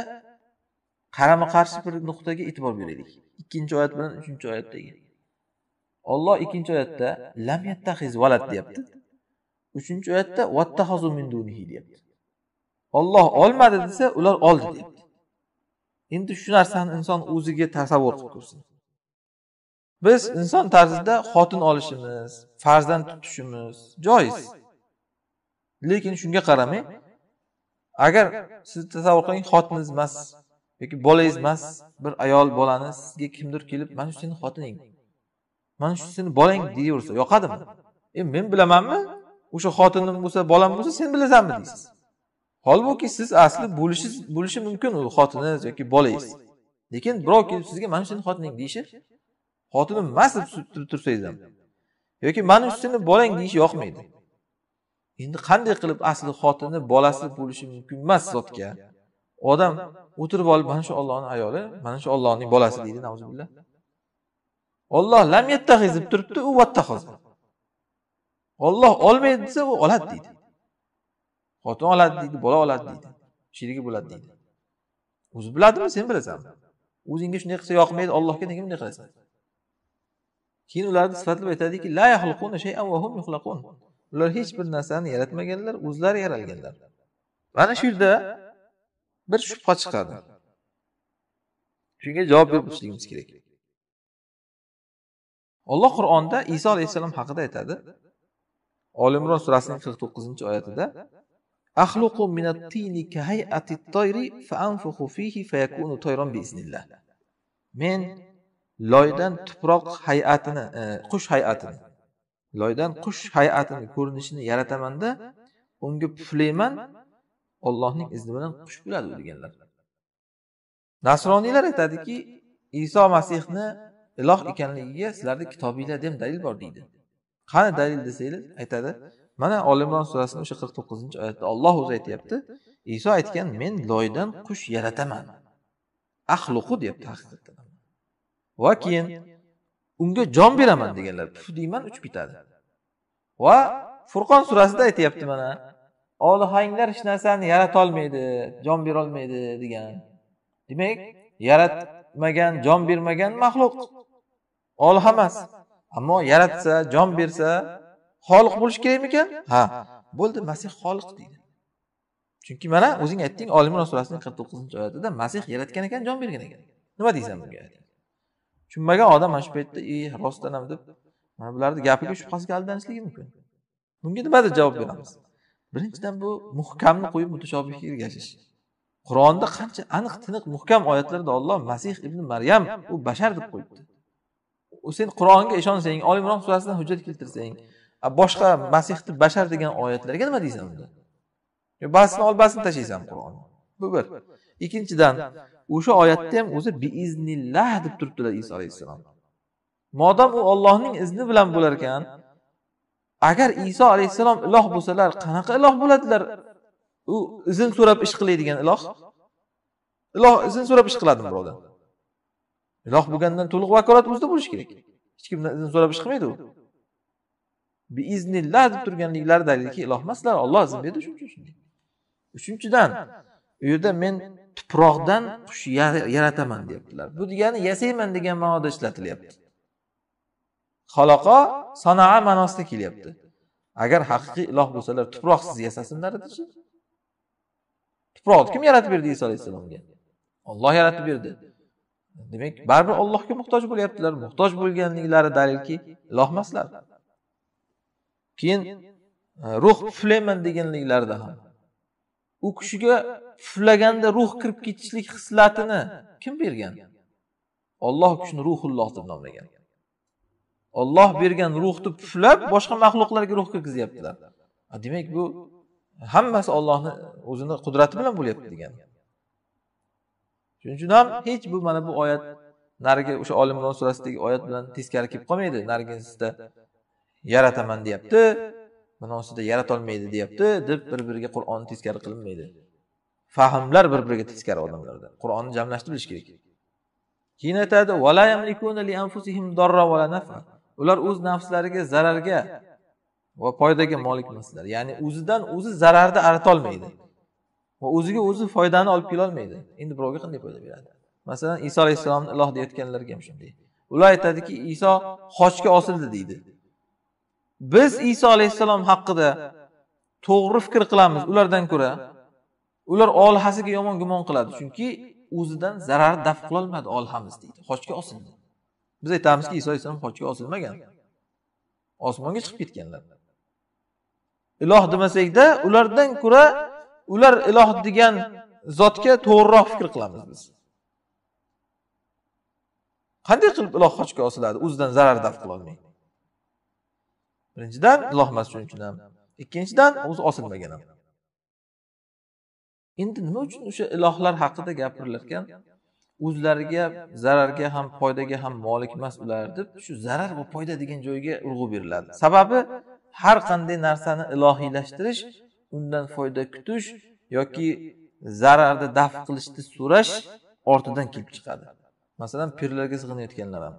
[SPEAKER 1] qarama qarshi bir nuqtaga e'tibor beraylik ikkinchi oyat bilan uchinchi oyatdagi olloh ikkinchi oyatda lam yattahiz valad deyapti uchinchi oyatda vattahozu min dunihi deyapti olloh olmadi desa ular oldi deyapti endi shu narsani inson o'ziga tasavvur qilib ko'rsin biz inson tarzida xotin olishimiz farzand tutishimiz joiz lekin shunga qaramay agar siz tasavvur qiling xotiningiz emas yoki bolangiz emas bir ayol bolani sizga kimdir kelib mana shu seni xotining mana shu seni bolang deyaversa yoqadimi e men bilamanmi o'sha xotinim bo'lsa bolam bo'lsa sen bilasanmi deysiz holbuki siz asli bo'lishi bo'lishi mumkin u xotiniz yoki bolangiz lekin birov kelib sizga mana shu seni xotining deyishi xotinim emas deb turib tursangiz ham yoki mana shu seni bolang deyish yoqmaydi endi qanday qilib asli xotini bolasi bo'lishi mumkin emas zotga odam o'tirib olib mana shu ollohni ayoli mana shu ollohning bolasi deydi billah olloh lam yattahiz deb turibdi u vattahoz olloh olmaydi desa u oladi deydi xotin oladi deydi bola oladi deydi sherigi bo'ladi deydi o'zi biladimi sen bilasanmi o'zingga shunday qilsa yoqmaydi ollohga nega bunday qilasan keyin ularni sifatlab aytadiki shay'an hum ular hech bir narsani yaratmaganlar o'zlari yaralganlar mana shu yerda bir shubha chiqadi shunga javob berib o'tishligimiz kerak olloh qur'onda iso alayhissalom haqida aytadi olimron surasining qirq to'qqizinchi oyatida أخلق men loydan tuproq hay'atini e, qush hay'atini loydan qush hay'atini ko'rinishini yaratamanda unga puflayman ollohning izni bilan qush bo'ladi deganlar nasroniylar aytadiki iso masihni iloh ekanligiga sizlarni kitobinglarda ham dalil bor deydi qani dalil desanglar aytadi mana olimron surasini o'sha qirq to'qqizinchi oyatda olloh o'zi aytyapti iso aytgan men loydan qush yarataman axluqu deyapti haqiqatda va keyin unga jon beraman deganlar puf deyman uchib ketadi va furqon surasida aytyapti mana olihanglar hech narsani yaratolmaydi jon berolmaydi degan demak yaratmagan jon bermagan maxluq oliha emas ammo yaratsa jon bersa xoliq bo'lishi kerakmikan ha bo'ldi masih xoliq deydi chunki mana o'zing aytding olimron surasining qirq to'qqizinchi oyatida masih yaratgan ekan jon bergan ekan nima deysan bunga tushunmagan odam mana shu paytda e rostdan ham deb mana bularni gapiga shubhasiga aldanishligi mumkin bunga nima deb javob beramiz birinchidan bu muhkamni qo'yib mutashobihga ergashish qur'onda qancha aniq tiniq muhkam oyatlarda olloh masih ibn maryam u bashar deb qo'yibdi sen qur'onga ishonsang olimron surasidan hujjat keltirsang boshqa masihni bashar degan oyatlarga nima deysan unda ba'zisini olib basini tashlaysan qur'onni bu bir ikkinchidan o'sha oyatda ham o'zi biiznillah deb turibdilar iso alayhissalom modam u ollohning izni bilan bo'lar ekan agar iso alayhissalom iloh bo'lsalar qanaqa iloh bo'ladilar u izn so'rab ish qiladigan iloh iloh izn so'rab ish qiladimi birodar iloh bo'lgandan to'liq vakolat o'zida bo'lishi kerak hech kimdan izn so'rab ish qilmaydi u biiznillah deb turganliklari dalilki iloh emaslar olloh izn berdi shuning uchun shunday uchinchidan u yerda men tuproqdan qush yarataman deyaptilar bu degani yasayman degan ma'noda ishlatilyapti xaloqo sanoa ma'nosida kelyapti agar haqiqiy iloh bo'lsalar tuproq sizni yasasinlar edichi tuproqni kim yaratib berdi iso alayhissalomga olloh yaratib berdi demak baribir ollohga muhtoj bo'lyaptilar muhtoj bo'lganliklari dalilki iloh emaslar keyin e, ruh puflayman deganliklarida ham u kishiga puflaganda ruh kirib ketishlik hislatini kim bergan olloh u kishini ruhulloh deb nomlagan olloh bergan ruhni puflab boshqa maxluqlarga ruh kirgizyaptilar demak bu hammasi ollohni o'zini qudrati bilan bo'lyapti degani shuning uchun ham hech bu mana bu oyat narigi o'sha olimron surasidagi oyat bilan teskari kelib qolmaydi narigisida yarataman deyapti munosida yaratolmaydi deyapti deb bir biriga qur'onni teskari qilinmaydi fahmlar bir biriga teskari odamlarda qur'onni jamlashni bilish kerak keyin aytadi ular o'z nafslariga zararga va foydaga molik emaslar ya'ni o'zidan o'zi zararni aratolmaydi va o'ziga o'zi foydani olib kelolmaydi endi birovga qanday foyda beradi masalan iso alayhissalomni iloh deyotganlarga ham shunday ular aytadiki iso xochga osildi deydi biz iso alayhissalom haqida to'g'ri fikr qilamiz ulardan ko'ra ular olhasiga yomon gumon qiladi chunki o'zidan zarar daf qilolmadi olhamiz deydi xochga osildi biz aytamizki iso alayhissalom xochga osilmagan osmonga chiqib ketganlar iloh demasakda ulardan ko'ra ular iloh degan zotga to'g'riroq fikr qilamiz biz qanday qilib iloh xochga osiladi o'zidan zarar daf qilolmay birinchidan iloh emas shuning uchun ham ikkinchidan o'zi osilmagan ham endi nima uchun o'sha ilohlar haqida gapirilarkan o'zlariga zararga ham foydaga ham molik emas ular deb shu zarar va foyda degan joyga urg'u beriladi sababi har qanday narsani ilohiylashtirish undan foyda kutish yoki zararni daf qilishni so'rash ortidan kelib chiqadi masalan pirlarga sig'inayotganlar ham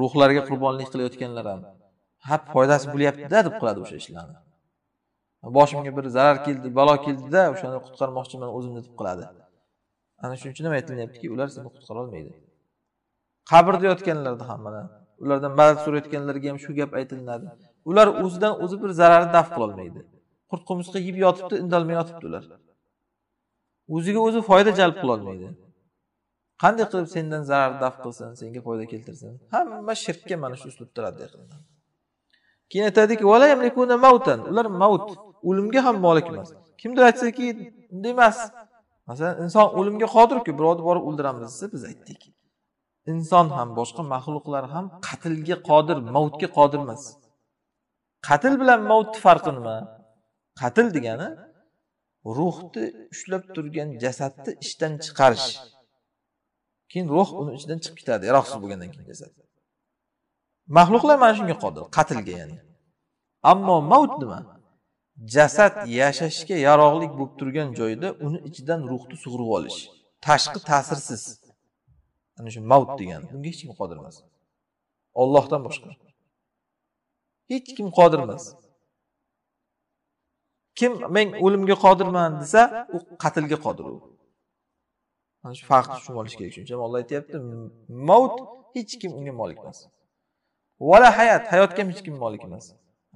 [SPEAKER 1] ruhlarga qurbonlik qilayotganlar ham ha foydasi bo'lyaptida deb qiladi o'sha ishlarni boshimga bir zarar keldi balo keldida o'shani qutqarmoqchiman o'zimni deb qiladi ana shuning uchun ham aytilyaptiki ular seni qutqara olmaydi qabrda yotganlarda ham mana ulardan madad so'rayotganlarga ham shu gap aytilinadi ular o'zidan o'zi bir zararni daf qilolmaydi qurt qumursqa yeb yotibdi indolmay yotibdi ular o'ziga o'zi foyda jalb qilolmaydi qanday qilib sendan zararni daf qilsin senga foyda keltirsin hamma shirkka mana shu uslubda raddiya qilinadi keyin aytadiki ular mavt o'limga ham molik emas kimdir aytsaki unday emas masalan inson o'limga qodirku birovni borib o'ldiramiz desa biz aytdik inson ham boshqa maxluqlar ham qatlga qodir mavtga qodir emas qatl bilan mavtni farqi nima qatl degani ruhni ushlab turgan jasadni ishdan chiqarish keyin ruh uni ichidan chiqib ketadi yaroqsiz bo'lgandan keyin jasad maxluqlar mana shunga qodir qatlga ya'ni ammo mavt nima jasad yashashga yaroqlik bo'lib turgan joyda uni ichidan ruhni sug'urib olish tashqi ta'sirsiz ana shu mavt degani bunga hech kim qodir emas ollohdan boshqa hech kim qodir emas kim men o'limga qodirman desa u qatlga qodir u mana shu farqni tushunib olish kerak shuning uchun olloh aytyapti mavt hech kim unga molik emas vala hayot hayotga ham hech kim molik emas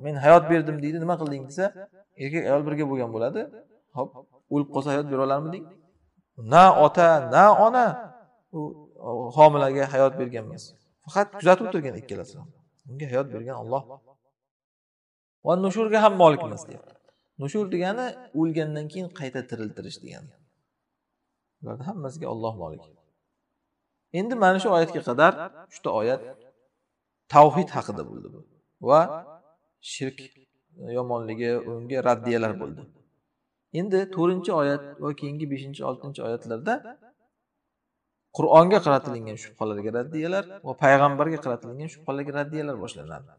[SPEAKER 1] men hayot berdim deydi nima qilding desa erkak ayol birga bo'lgan bo'ladi hop o'lib qolsa hayot bera olarmiding na ota na ona u homilaga hayot bergan emas faqat kuzatib turgan ikkalasi unga hayot bergan olloh va nushurga ham molik emas deyapti nushur degani o'lgandan keyin qayta tiriltirish degani bularni hammasiga olloh molik endi mana shu oyatga qadar uchta oyat tavhid haqida bo'ldi bu va shirk e, yomonligi unga raddiyalar bo'ldi endi to'rtinchi oyat va keyingi beshinchi oltinchi oyatlarda qur'onga qaratilingan shubhalarga raddiyalar va payg'ambarga qaratilgan shubhalarga raddiyalar boshlanadi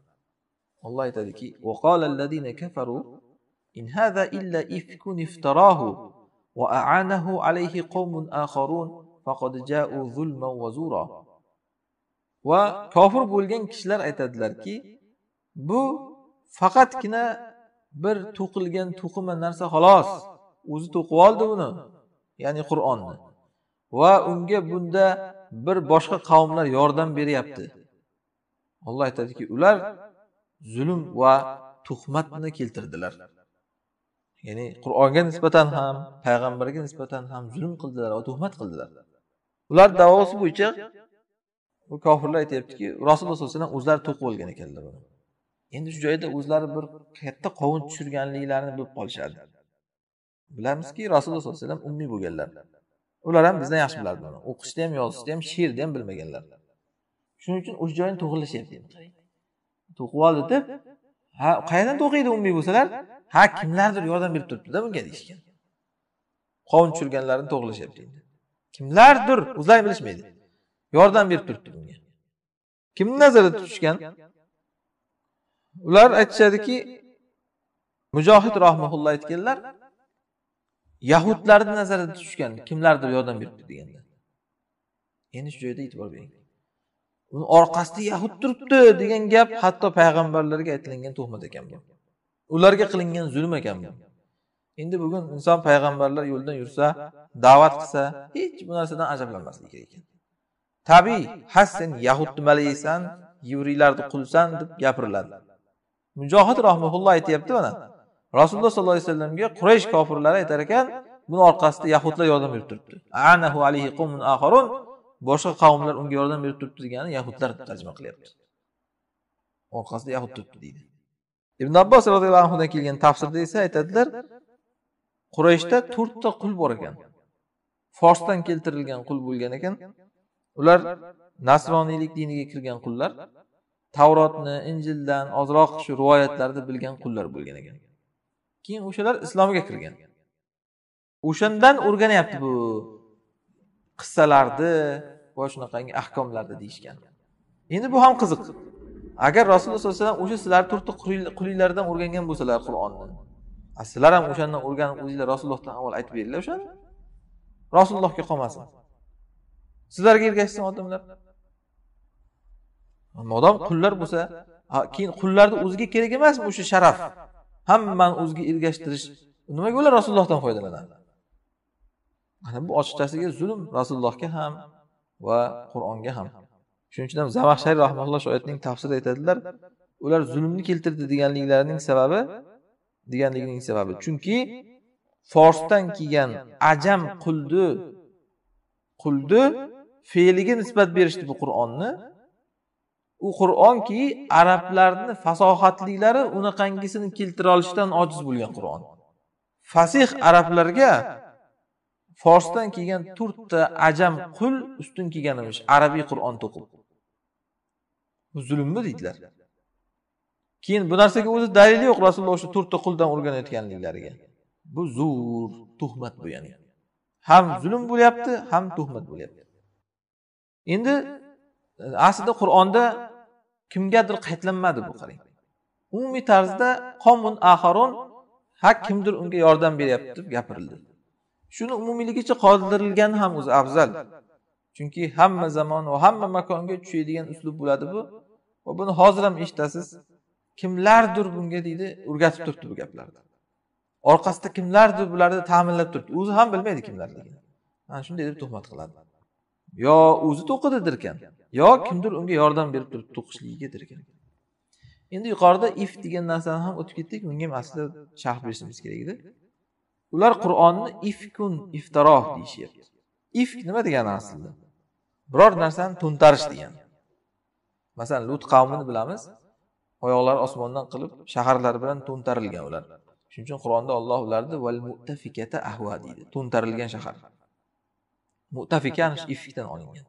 [SPEAKER 1] alloh aytadiki إن هذا إلا إفك افتراه وأعانه عليه قوم آخرون فقد جاءوا ظلما وزورا va kofir bo'lgan kishilar aytadilarki bu faqatgina bir to'qilgan to'qima narsa xolos o'zi to'qib oldi uni ya'ni qur'onni va unga bunda bir boshqa qavmlar yordam beryapti olloh aytadiki ular zulm va tuhmatni keltirdilar ya'ni qur'onga nisbatan ham payg'ambarga nisbatan ham zulm qildilar va tuhmat qildilar ular davosi bo'yicha u kofirlar aytyaptiki rasululloh sallallohu alayhi vasallam o'zlari to'qib olgan ekanlar uni endi shu joyda o'zlari bir katta qovun tushirganliklarini bilib qolishadi bilamizki rasululloh sallallohu alayhi vasallam ummiy bo'lganlar ular ham bizdan yaxshi bilardi uni o'qishni ham yozishni ham she'rni ham bilmaganlar shuning uchun o'sha joyini to'g'irlashyapti to'qib oldi deb ha qayerdan to'qiydi ummiy bo'lsalar ha kimlardir yordam berib turibdida bunga deyishgan qovun tushirganlarini to'g'irlashyapti endi kimlardir o'zlari bilishmaydi yordam berib turibdi kimni nazarda tutishgan ular aytishadiki mujohid rohmaulloh aytganlar yahudlarni nazarda tutishgan kimlardir yordam beribdi deganda endi shu joyda e'tibor bering uni orqasida yahud turibdi degan gap hatto payg'ambarlarga aytilingan tuhmat ekan bu ularga qilingan zulm ekan bu endi bugun inson payg'ambarlar yo'lidan yursa da'vat qilsa hech bu narsadan ajablanmasligi kerak ekan tabiiy ha sen yahud nimalaysan yevriylarni qulsan deb gapiriladi mujohid rahmaulloh aytyapti mana rasululloh sollallohu alayhi vasallamga quraysh kofirlari aytar ekan buni orqasida yahudlar yordam berib turibdi alayhi boshqa qavmlar unga yordam berib turibdi degani yahudlar deb tarjima qilyapti orqasida yahud turibdi deydi ibn abbos roziyallohu anhudan kelgan tafsirda esa aytadilar qurayshda to'rtta qul bor ekan forsdan keltirilgan qul bo'lgan ekan ular nasroniylik diniga kirgan qullar tavrotni injildan ozroq shu rivoyatlarni bilgan qullar bo'lgan ekan keyin o'shalar islomga kirgan o'shandan o'rganyapti bu qissalarni va shunaqangi ahkomlarni deyishgan endi bu ham qiziq agar rasululloh sollallohu alayhi vasallam o'sha sizlarni to'rtta qulinglardan o'rgangan bo'lsalar qur'onni sizlar ham o'shandan o'rganib o'zinglar rasulullohdan avval aytib beringlar o'shani rasulullohga qolmasin sizlarga ergashsin odamlar modom qullar bo'lsa keyin qullarni o'ziga kerak emasmi o'sha sharaf hammani o'ziga ergashtirish nimaga ular rasulullohdan foydalanadi ana bu ochiqchasiga zulm rasulullohga ham va qur'onga ham shuning uchun ham zamaxshari rahmaulloh shu oyatning tafsirida aytadilar ular zulmni keltirdi deganliklarining sababi deganligining sababi chunki forsdan kelgan ajam qulni qulni fe'liga nisbat berishdi bu qur'onni u qur'onki arablarni fasohatliklari unaqangisini keltira olishdan ojiz bo'lgan qur'on fasih arablarga forsdan kelgan to'rtta ajam qul ustun kelgan emish arabiy qur'on to'qib bu zulmmi deydilar keyin bu narsaga o'zi dalili yo'q rasululloh o'sha to'rtta quldan o'rganayotganliklariga bu zo'r tuhmat bu ya'ni ham zulm bo'lyapti ham tuhmat bo'lyapti endi e, aslida qur'onda kimgadir qaytlanmadi bu qarang umumiy tarzda qomun axaron ha kimdir unga yordam beryapti deb gapirildi shuni umumiyligicha qoldirilgani ham o'zi afzal chunki hamma zamon va hamma makonga tushadigan uslub bo'ladi bu va buni hozir ham eshitasiz kimlardir bunga deydi o'rgatib turibdi bu gaplarni orqasida kimlardir bularni ta'minlab turibdi o'zi ham bilmaydi kimlarligini mana shunday deb tuhmat qiladi yo o'zi to'qidi yo kimdir unga yordam berib turib to'qishligiga endi yuqorida if degan narsani ham o'tib ketdik bunga ham aslida sharh berishimiz kerak edi ular qur'onni ifkun iftaro deyishyapti ifk nima degani aslida biror narsani to'ntarish degani masalan lut qavmini bilamiz oyoqlari osmondan qilib shaharlar bilan to'ntarilgan ular shuning uchun qur'onda olloh ularni val mutafikata ahva deydi to'ntarilgan shahar mutafika ana olingan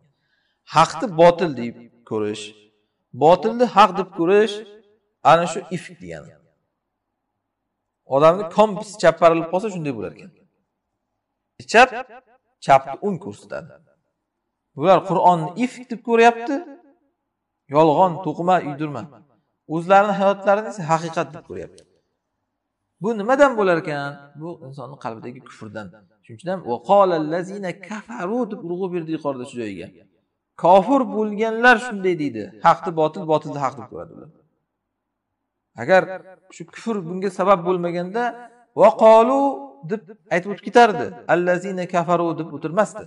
[SPEAKER 1] haqni botil deb ko'rish botilni haq deb ko'rish ana shu ifk degani odamni kompas chapparilib qolsa shunday bo'lar ekan chap chapni o'ng ko'rsatadi bular qur'onni ifk deb ko'ryapti yolg'on to'qima uydirma o'zlarini hayotlarini esa haqiqat deb ko'ryapti bu nimadan bo'lar ekan bu insonni qalbidagi kufrdan shuning uchun ham vaqolallazina kafaru deb urg'u berdi yuqorida shu joyiga kofir bo'lganlar shunday deydi haqni botil botilni haq deb ko'radi ular agar shu kufr bunga sabab bo'lmaganda vaqolu deb aytib o'tib ketardi allazina kafaru deb o'tirmasdi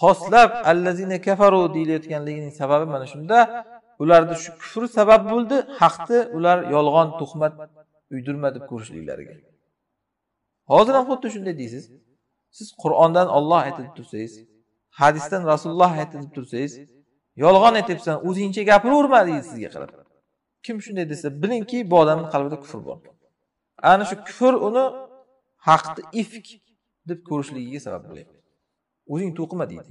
[SPEAKER 1] xoslab allazina kafaru deyilayotganligining sababi mana shunda ularni shu kufr sabab bo'ldi haqni ular yolg'on tuhmat uydirma deb ko'rishliklariga hozir ham xuddi shunday deysiz siz qur'ondan olloh aytib tursangiz hadisdan rasululloh aytib tursangiz yolg'on aytyapsan o'zingcha gapiraverma deydi sizga qilib kim shunday desa bilingki bu odamni qalbida kufr bor ana shu kufr uni haqni ifk deb ko'rishligiga sabab bo'lyapti o'zing to'qima deydi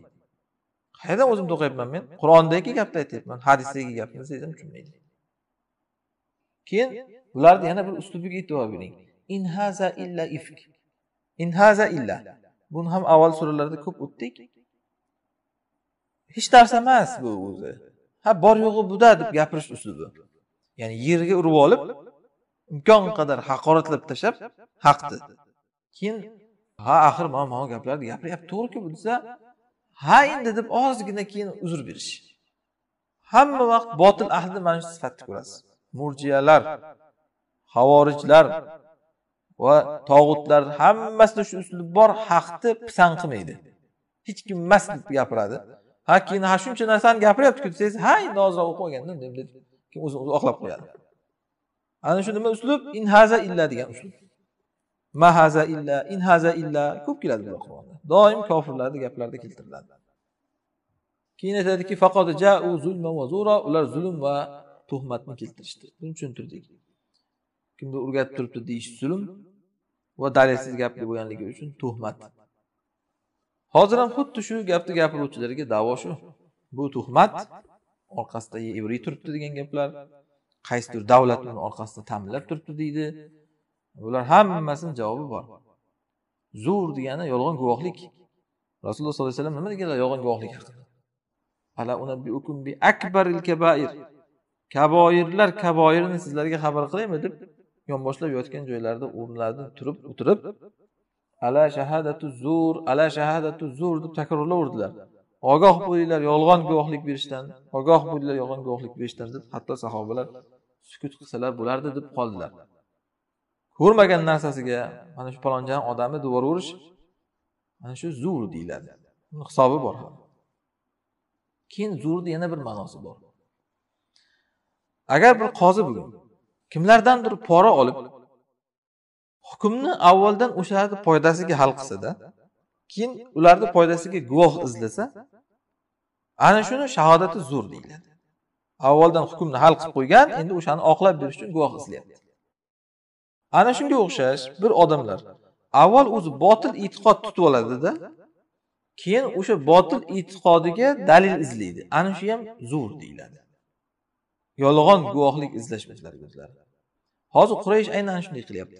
[SPEAKER 1] qayerdan o'zim to'qiyapman men qur'ondagi gapni aytyapman hadisdagi gapni desa ham tushunmaydi keyin bularni yana bir uslubiga e'tibor bering inhaza illa ifk inhaza illa buni ham avval suralarda ko'p o'tdik hech narsa emas bu o'zi ha bor yo'g'i buda deb gapirish uslubi ya'ni yerga urib olib imkon qadar haqoratlab tashlab haqni keyin ha axir mana mana gaplarni gapiryapti to'g'riku bu desa ha endi deb ozgina keyin uzr berish hamma vaqt botil ahli mana shu sifatni ko'rasiz murjiyalar havorijlar va tog'utlar hammasida shu uslub bor haqni pisand qilmaydi hech kim emas deb gapiradi ha keyin ha shuncha narsani gapiryaptiku desangiz ha endi ozroq o'qib olganda deb keyin o'zini o'zi oqlab qo'yadi ana shu nima uslub in haza illa degan uslub ma haza illa in haza illa ko'p keladi bu qur'onda doim kofirlarni gaplarida keltiriladi keyin aytadiki ular zulm va tuhmatni keltirishdi buni tushuntirdik kimni o'rgatib turibdi deyish zulm va dalilsiz gapli bo'lganligi uchun tuhmat hozir ham xuddi shu gapni gapiruvchilarga davo shu bu tuhmat orqasida ibriy turibdi degan gaplar qaysidir uni orqasida ta'minlab turibdi deydi bular hammasini javobi bor zur degani yolg'on guvohlik rasululloh sollallohu alayhi vasallam nima deganlar yolg'on guvohlik haqida akbaril kabair kaboirlar kaboirini sizlarga xabar qilaymi deb yonboshlab yotgan joylarida o'rnlaridan turib o'tirib ala shahadatu zur ala shahadatu zur deb takrorlaverdilar ogoh bo'linglar yolg'on guvohlik berishdan ogoh bo'linglar yolg'on guvohlik berishdan deb hatto sahobalar sukut qilsalar bo'lardi deb qoldilar ko'rmagan narsasiga mana shu palonjani odami deb mana shu zur deyiladi uni hisobi bor keyin zurni yana bir ma'nosi bor agar bir qozi bugun kimlardandir pora olib hukmni avvaldan o'shalarni foydasiga hal qilsada keyin ularni foydasiga guvoh izlasa ana shuni shahodati zo'r deyiladi avvaldan hukmni hal qilib qo'ygan endi o'shani oqlab berish uchun guvoh izlayapti ana shunga o'xshash bir odamlar avval o'zi botil e'tiqod tutib oladida keyin o'sha botil e'tiqodiga dalil izlaydi ana shu ham zo'r deyiladi yolg'on guvohlik izlash o'zlari o'zlari hozir quraysh aynan shunday qilyapti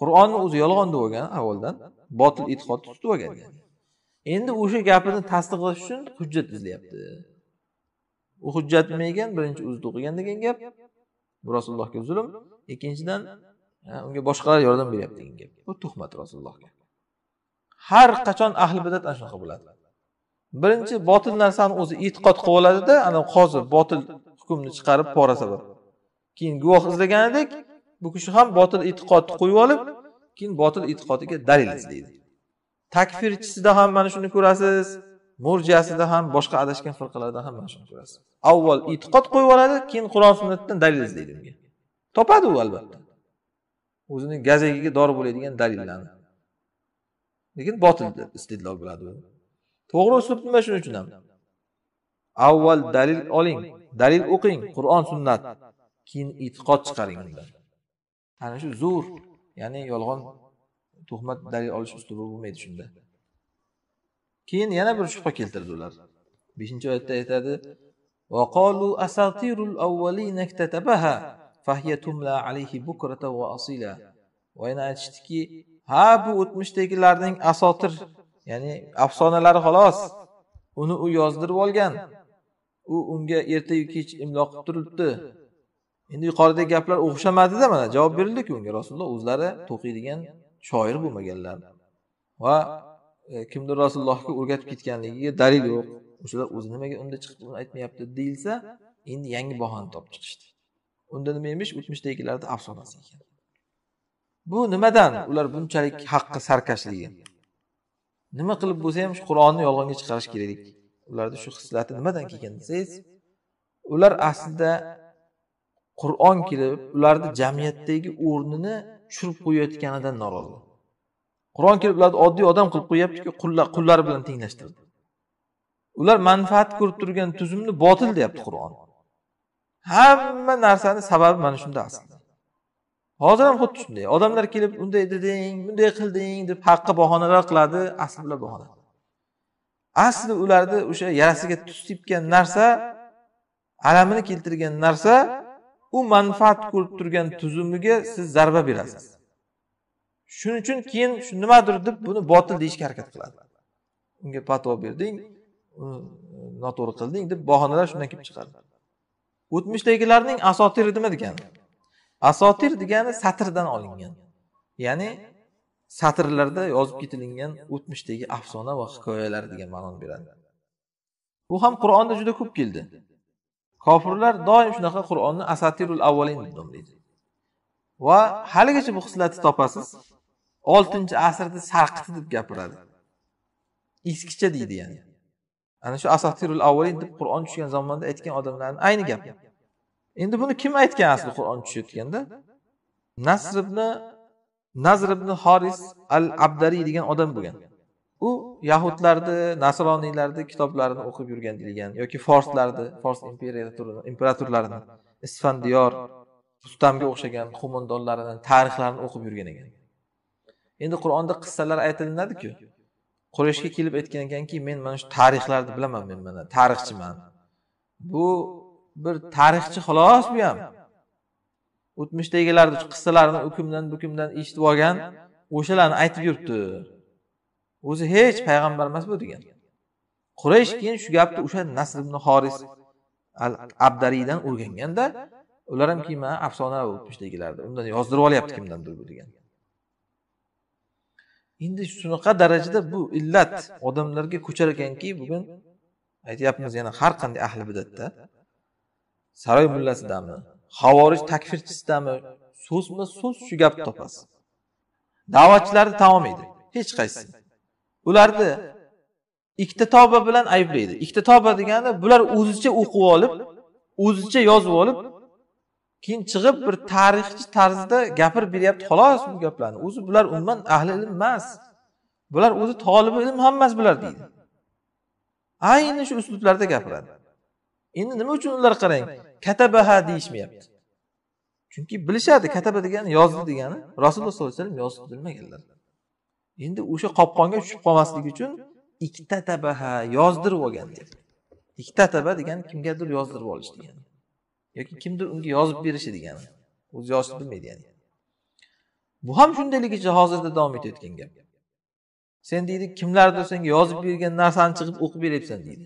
[SPEAKER 1] qur'onni o'zi yolg'on deb olgan avvaldan botil e'tiqodni tutib olgan endi o'sha gapini tasdiqlash uchun hujjat izlayapti u hujjat nima ekan birinchi o'zi o'qigan degan gap bu rasulullohga zulm ikkinchidan unga boshqalar yordam beryapti degan gap bu tuhmat rasulullohga har qachon ahli bidat ana shunaqa bo'ladi birinchi botil narsani o'zi e'tiqod qilib oladida ana hozir botil hukmni chiqarib pora sabab keyin guvoh izlaganidek bu kishi ham botil e'tiqodni qo'yib olib keyin botil e'tiqodiga dalil izlaydi takfirchisida ham mana shuni ko'rasiz murjiyasida ham boshqa adashgan firqalarda ham mana shuni ko'rasiz avval e'tiqod qo'yib oladi keyin qur'on sunnatdan dalil izlaydi unga topadi u albatta o'zini gazagiga dori bo'ladigan dalillarni lekin botil istidlol bo'ladi to'g'ri uslub nima shuning uchun ham avval dalil oling dalil o'qing qur'on sunnat keyin e'tiqod chiqaring undan ana shu zo'r ya'ni yolg'on tuhmat dalil olish uslubi bo'lmaydi shunda keyin yana bir shubha keltirdi ular beshinchi oyatda aytadi وقالوا أساطير الأولين اكتتبها فهي تملى عليه بكرة وأصيلا وين aytishdiki ha bu o'tmishdagilarning asotir ya'ni afsonalari xolos uni u yozdirib olgan u unga ertayu kech imlo qilib turibdi endi yuqoridagi gaplar o'xshamadida mana javob berildiku unga rasululloh o'zlari to'qiydigan shoir bo'lmaganlar va e, kimdir rasulullohga o'rgatib ketganligiga dalil yo'q o'shalar o'zi nimaga unda chiqib uni aytmayapti deyilsa endi yangi bahona topib chiqishdi unda nima emish o'tmishdagilarni afsonasi ekan bu nimadan ular bunchalik haqqi sarkashligi nima qilib bo'lsa ham shu qur'onni yolg'onga chiqarish kerak ularda shu hislati nimadan kelgan desangiz ular aslida qur'on kelib ularni jamiyatdagi o'rnini tushirib qo'yayotganidan norozi qur'on kelib ularni oddiy odam qilib qo'yyaptiki qullar bilan tenglashtirdi ular manfaat ko'rib turgan tuzumni botil deyapti qur'on hamma narsani sababi mana shunda aslida hozir ham xuddi shunday odamlar kelib unday deding bunday qilding deb haqqa bahonalar qiladi asl bilan bahona asli ularni o'sha yarasiga tuz tepgan narsa alamini keltirgan narsa u manfaat ko'rib turgan tuzumiga siz zarba berasiz shuning uchun keyin shu nimadir deb buni botil deyishga harakat qiladi unga patvo berding uni e, noto'g'ri qilding deb bahonalar shundan kelib chiqadi o'tmishdagilarning asotir nima degani asotir degani satrdan olingan ya'ni satrlarda yozib ketilgan o'tmishdagi afsona va hikoyalar degan ma'noni beradi bu ham qur'onda juda ko'p keldi kofirlar doim shunaqa qur'onni asatirul avvalin deb nomlaydi va haligacha bu xislatni topasiz oltinchi asrda sarqiti deb gapiradi eskicha deydi ya'ni ana shu asatirul avvalin deb qur'on tushgan zamonda aytgan odamlarni ayni gap endi buni kim aytgan asli qur'on tushayotganda nasr ibn nazr ibn horis al abdariy degan odam bo'lgan u yahudlarni nasroniylarni kitoblarini o'qib yurgan deyilgan yoki forslarni fors imperatorlarini isfandiyor rustamga o'xshagan qo'mondonlarini tarixlarini o'qib yurgan ekan endi qur'onda qissalar aytilinadiku qurayshga kelib aytgan ekanki men mana shu tarixlarni bilaman men mana tarixchiman bu bir tarixchi xolos bu ham o'tmishdagilarni qissalarini u kimdan bu kimdan eshitib olgan o'shalarni aytib yuribdi o'zi hech payg'ambar emas bu degan quraysh keyin shu gapni o'sha nasr ibn xoris al abdariydan o'rganganda ular ham keyin mana afsona o'tmishdagilarda undan yozdirib olyapti kimdandir bu degan endi shunaqa darajada bu illat odamlarga ko'char ekanki bugun aytyapmiz yana har qanday ahli bidatda saroy mullasidami havorij takfirchisidami so'zmi so'z shu gapni topasiz da'vatchilarni tamom hech qaysi ularni ikkita toba bilan ayblaydi ikkita toba degani bular o'zicha o'qib olib o'zicha yozib olib keyin chiqib bir tarixchi tarzda gapirib beryapti xolos bu gaplarni o'zi bular umuman ahli ilm emas bular o'zi tolibi ilm ham emas bular deydi ayni shu uslublarda gapiradi endi nima uchun ular qarang katabaha deyishmayapti chunki bilishadi kataba degani yozdi degani rasululloh sollallohu alayhi vasallam yozib bilmaganlar endi o'sha qopqonga tushib qolmasligi uchun ikkita tabaha yozdirib olgan deyapti taba degani kimgadir yozdirib olish degani yoki kimdir unga yozib berishi degani o'zi yozishni bilmaydi ya'ni bu ham shundayligicha hozirda davom etayotgan gap sen deydi kimlardir senga yozib bergan narsani chiqib o'qib beryapsan deydi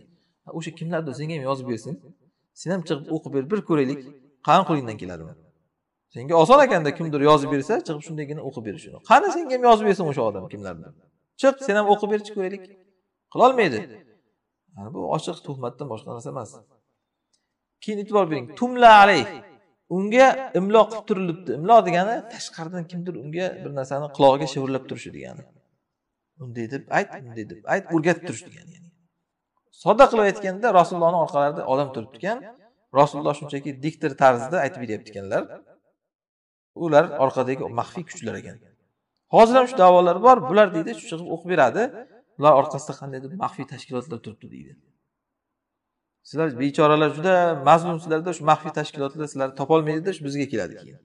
[SPEAKER 1] o'sha kimlardir senga ham yozib bersin sen ham chiqib o'qib ber bir ko'raylik qani qo'lingdan keladimi senga oson ekanda kimdir yozib bersa chiqib shundaygina o'qib berish qani senga ham yozib bersin o'sha odam kimlardir chiq sen ham o'qib berchi ko'raylik qilolmaydi bu ochiq tuhmatdan boshqa narsa emas keyin e'tibor bering tumla alay unga imlo qilib turilibdi imlo degani tashqaridan kimdir unga bir narsani qulog'iga shivirlab turishi degani unday deb ayt bunday deb ayt o'rgatib turish degani sodda qilib aytganda rasulullohni orqalarida odam turibdi ekan rasululloh shunchaki diktor tarzida aytib beryapti ekanlar ular orqadagi maxfiy kuchlar ekan hozir ham shu davolar bor bular deydi shu chiqib o'qib beradi ular orqasida qandaydir maxfiy tashkilotlar turibdi deydi sizlar bechoralar juda mazlumsizlarda shu maxfiy tashkilotlar sizlarni topolmaydida shu bizga keladi keyin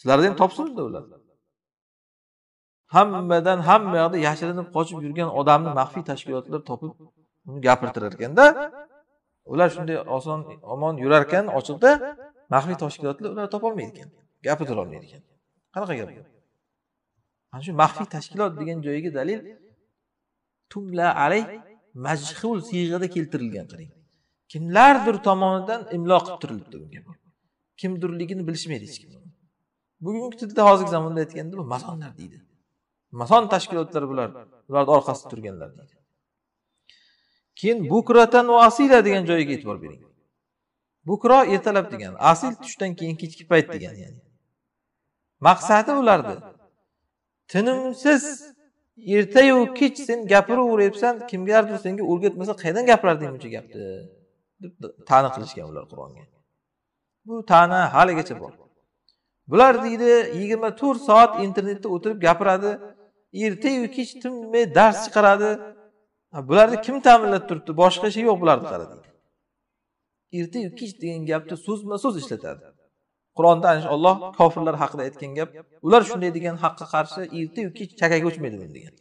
[SPEAKER 1] sizlarni ham topsin ular hammadan hamma yoqda yashirinib qochib yurgan odamni maxfiy tashkilotlar topib uni gapirtirar ekanda ular shunday oson omon yurar ekan ochiqda maxfiy tashkilotlar ular topolmaydi ekan gapirtira olmaydi ekan qanaqa gap ana shu maxfiy tashkilot degan joyiga dalil tumla alay majhul siyg'ada keltirilgan qarang kimlardir tomonidan imlo qilib turilibdi bunga kimdirligini bilishmaydi hech kim bugungi tilda hozirgi zamonda aytganda bu masonlar deydi mason tashkilotlar bular ularni orqasida turganlar deydi keyin bukratan va asila degan joyiga e'tibor bering bukro ertalab degani asil tushdan keyin kechki payt degani ya'ni maqsadi ularni tinimsiz ertayu kech sen gapiraveryapsan kimgadir senga o'rgatmasa qayerdan gapirarding buncha gapni deb ta'na qilishgan ular qur'onga bu ta'na haligacha bor bular deydi yigirma to'rt soat internetda o'tirib gapiradi ertayu kech tinmay dars chiqaradi bularni kim ta'minlab turibdi boshqa ishi yo'q bularni qara deydi ertayu kech degan gapni so'zma so'z ishlatadi qur'onda ana shu olloh kofirlar haqida aytgan gap ular shunday degan haqqa qarshi ertayu kech chakaga o'chmaydi buni degan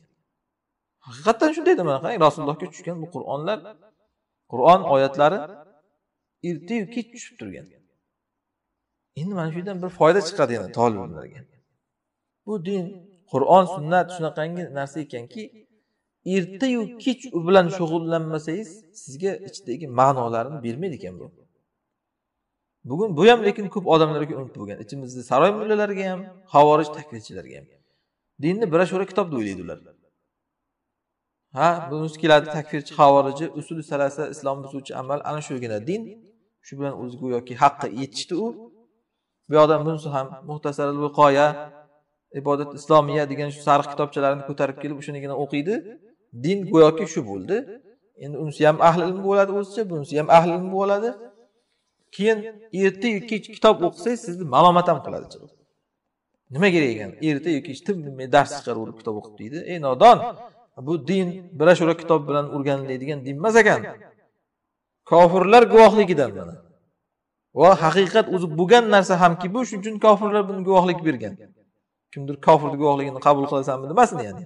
[SPEAKER 1] haqiqatdan shundayda mana qarang rasulullohga tushgan bu qur'onlar qur'on oyatlari ertayu kech tushib turgan endi mana shu yerdan bir foyda chiqadi yana tolimlarga bu din qur'on sunnat shunaqangi narsa ekanki ertayu kech u bilan shug'ullanmasangiz sizga ichidagi ma'nolarini bermaydi ekan bu bugun bu ham lekin ko'p odamlarga unutib bo'lgan ichimizda saroy mullalariga ham havorij taklidchilarga ham dinni birashura kitob deb o'ylaydi ular ha bunisi keladi takfirchi havoriji usul salasa islom buzuvchi amal ana shugina din shu bilan o'zi go'yoki haqqi yetishdi u bu yoqdan bunisi ham muhtasar viqoya ibodat islomiya degan shu sariq kitobchalarni ko'tarib kelib o'shanigina o'qiydi din go'yoki shu bo'ldi endi unisi ham ahli ilm bo'ladi o'zicha bunisi ham ahli ilm bo'ladi keyin ertayu kech kitob o'qisangiz sizni malomat ham qiladi nima kerak ekan erta yu kech tim bilmay dars chiqaraverib kitob o'qib deydi ey nodon bu din birashura shura kitob bilan o'rganiladigan din emas ekan kofirlar guvohligidan mana va haqiqat o'zi bo'lgan narsa hamki bu shuning uchun kofirlar buni guvohlik bergan kimdir kofirni guvohligini qabul qilasanmi demasin ya'ni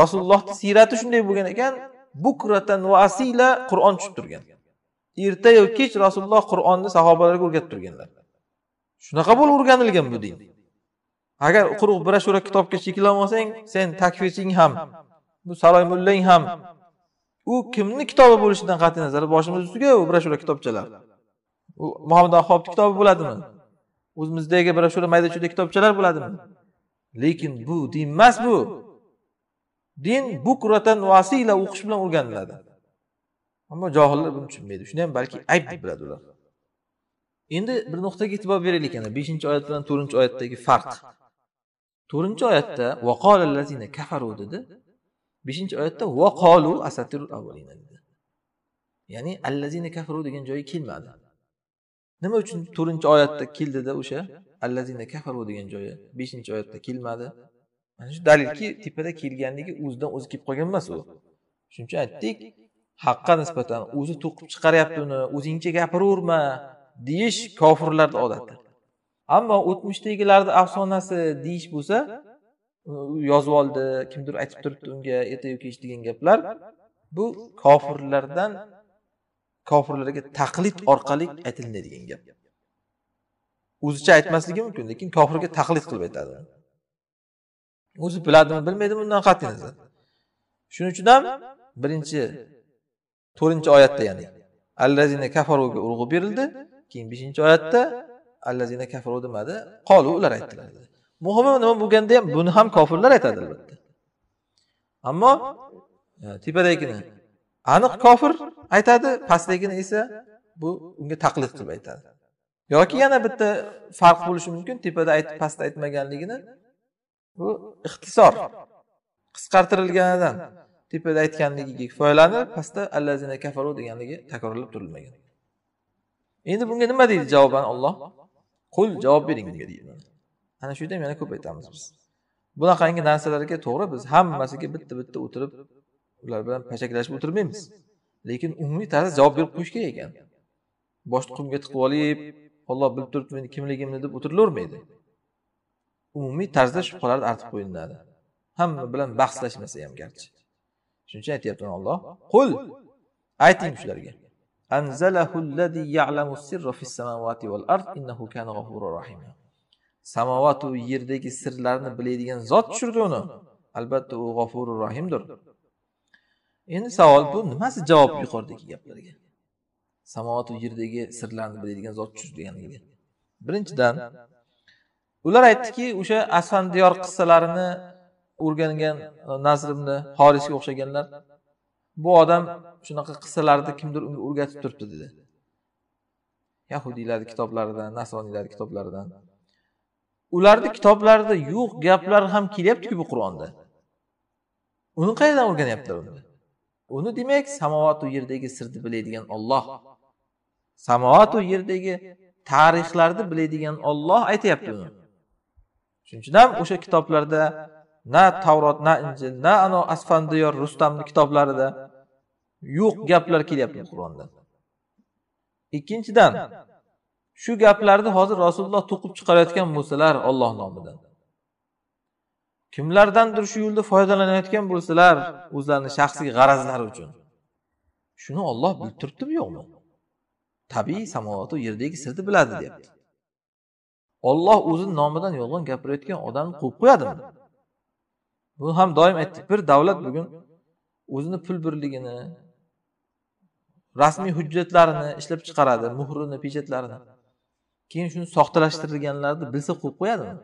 [SPEAKER 1] rasulullohni siyrati shunday bo'lgan ekan bukratan va asila qur'on tushib turgan ertayu kech rasululloh qur'onni sahobalarga o'rgatib turganlar shunaqa bo'lib o'rganilgan bu din agar quruq birashura kitobga cheklanmasang sen takfirching ham bu saroy mullang ham u kimni kitobi bo'lishidan qat'iy nazar boshimiz ustiga u birashura kitobchalar u muhammad ahobni kitobi bo'ladimi o'zimizdagi birashura mayda chuyda kitobchalar bo'ladimi lekin bu din emas bu din bukratan vasila o'qish bilan o'rganiladi ammo johillar buni tushunmaydi shuni ham balki ayb deb biladi ular endi bir nuqtaga e'tibor beraylik yana beshinchi oyat bilan to'rtinchi oyatdagi farq to'rtinchi oyatda vaqolallazina kafaru dedi beshinchi oyatda vaqolu asatirul dedi ya'ni allazina kafaru degan joyi kelmadi nima uchun to'rtinchi oyatda keldida o'sha allazina kafaru degan joyi beshinchi oyatda kelmadi mana shu dalilki tepada kelganligi o'zidan o'zi kelib qolgan emas u shuning uchun aytdik haqqa nisbatan o'zi to'qib chiqaryapti uni o'zingcha gapiraverma deyish kofirlarni odati ammo o'tmishdagilarni afsonasi deyish bo'lsa yozib oldi kimdir aytib turibdi unga yu kech degan gaplar bu kofirlardan kofirlarga taqlid orqali aytilinadigan gap o'zicha aytmasligi mumkin lekin kofirga taqlid qilib aytadi o'zi biladimi bilmaydimi undan qat'iy nazar shuning uchun ham birinchi to'rtinchi oyatda ya'ni allazina kafaruga urg'u berildi keyin beshinchi oyatda allazina kafaru demadi qolu ular aytdilar muhimi nima bo'lganda ham buni ham kofirlar aytadi albatta ammo e, tepadagini aniq kofir aytadi pastligini esa bu unga taqlid qilib aytadi yoki yana bitta farq bo'lishi mumkin tepada aytib pastda aytmaganligini bu ixtisor qisqartirilganidan tepada aytganligiga kifoyalanib pastda allazina kafaru deganligi takrorlab turilmagan endi bunga nima deydi javoban olloh qul javob bering unga deydi ana shu yerda yana ko'p aytamiz biz bunaqangi narsalarga to'g'ri biz hammasiga bitta bitta o'tirib ular bilan pachakilashib o'tirmaymiz lekin umumiy tarzda javob berib qo'yish kerak ekan boshni qumga tiqib olib olloh bilib turibdi meni kimligimni deb o'tirilavermaydi umumiy tarzda shubhalarni artib qo'yiladi hamma bilan bahslashmasa ham garchi shuning uchun aytyapti olloh qul ayting shularga samovatu yerdagi sirlarni biladigan zot tushirdi uni albatta u g'ofuru rohimdir endi savol bu nimasi javob yuqoridagi gaplarga samovatu yerdagi sirlarni biladigan zot deganiga birinchidan ular aytdiki o'sha asfandiyor qissalarini o'rgangan nazr xorisga horisga o'xshaganlar bu odam shunaqa qissalarni kimdir unga o'rgatib turibdi dedi yahudiylarni kitoblaridan nasroniylarni kitoblaridan ularni kitoblarida yo'q gaplar ham kelyaptiku bu qur'onda uni qayerdan o'rganyaptilar uni uni demak samovatu yerdagi sirni biladigan olloh samovatu yerdagi tarixlarni biladigan olloh aytyapti uni shuning uchun ham o'sha kitoblarda na tavrot na injil na ano asfandiyor rustamni kitoblarida yo'q gaplar kelyapti qur'onda ikkinchidan shu gaplarni hozir rasululloh to'qib chiqarayotgan bo'lsalar olloh nomidan kimlardandir shu yo'lda foydalanayotgan bo'lsalar o'zlarini shaxsiy g'arazlari uchun shuni olloh bilib turibdimi yo'qmi tabiiy samovatu yerdagi sirni biladi deyapti olloh o'zini nomidan yolg'on gapirayotgan odamni quvib qo'yadimi buni ham doim aytdik bir davlat bugun o'zini pul birligini rasmiy hujjatlarini ishlab chiqaradi muhrini pechatlarini keyin shuni soxtalashtirganlarni bilsa quvib qo'yadimi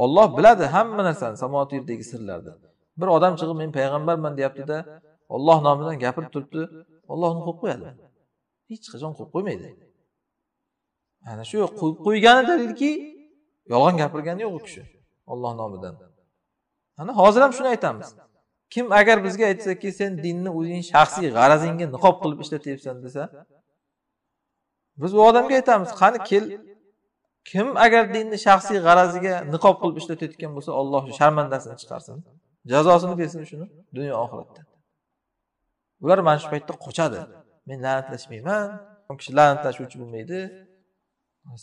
[SPEAKER 1] olloh biladi hamma narsani samoat yerdagi sirlarni bir odam chiqib men payg'ambarman deyaptida olloh nomidan gapirib turibdi olloh uni qo'yib qo'yadi hech qachon qo'yib qo'ymaydi ana shu qo'yib qo'ygani dalilki yolg'on gapirgani yo'q u kishi olloh nomidan ana hozir ham shuni aytamiz kim agar bizga aytsaki sen dinni o'zing shaxsiy g'arazingga niqob qilib ishlatyapsan desa biz u odamga aytamiz qani kel kim agar dinni shaxsiy g'araziga niqob qilib ishlatayotgan bo'lsa olloh sharmandasini chiqarsin jazosini bersin shuni dunyo oxiratda ular mana shu paytda qochadi men la'natlashmayman u kishi la'natlashuvchi bilmaydi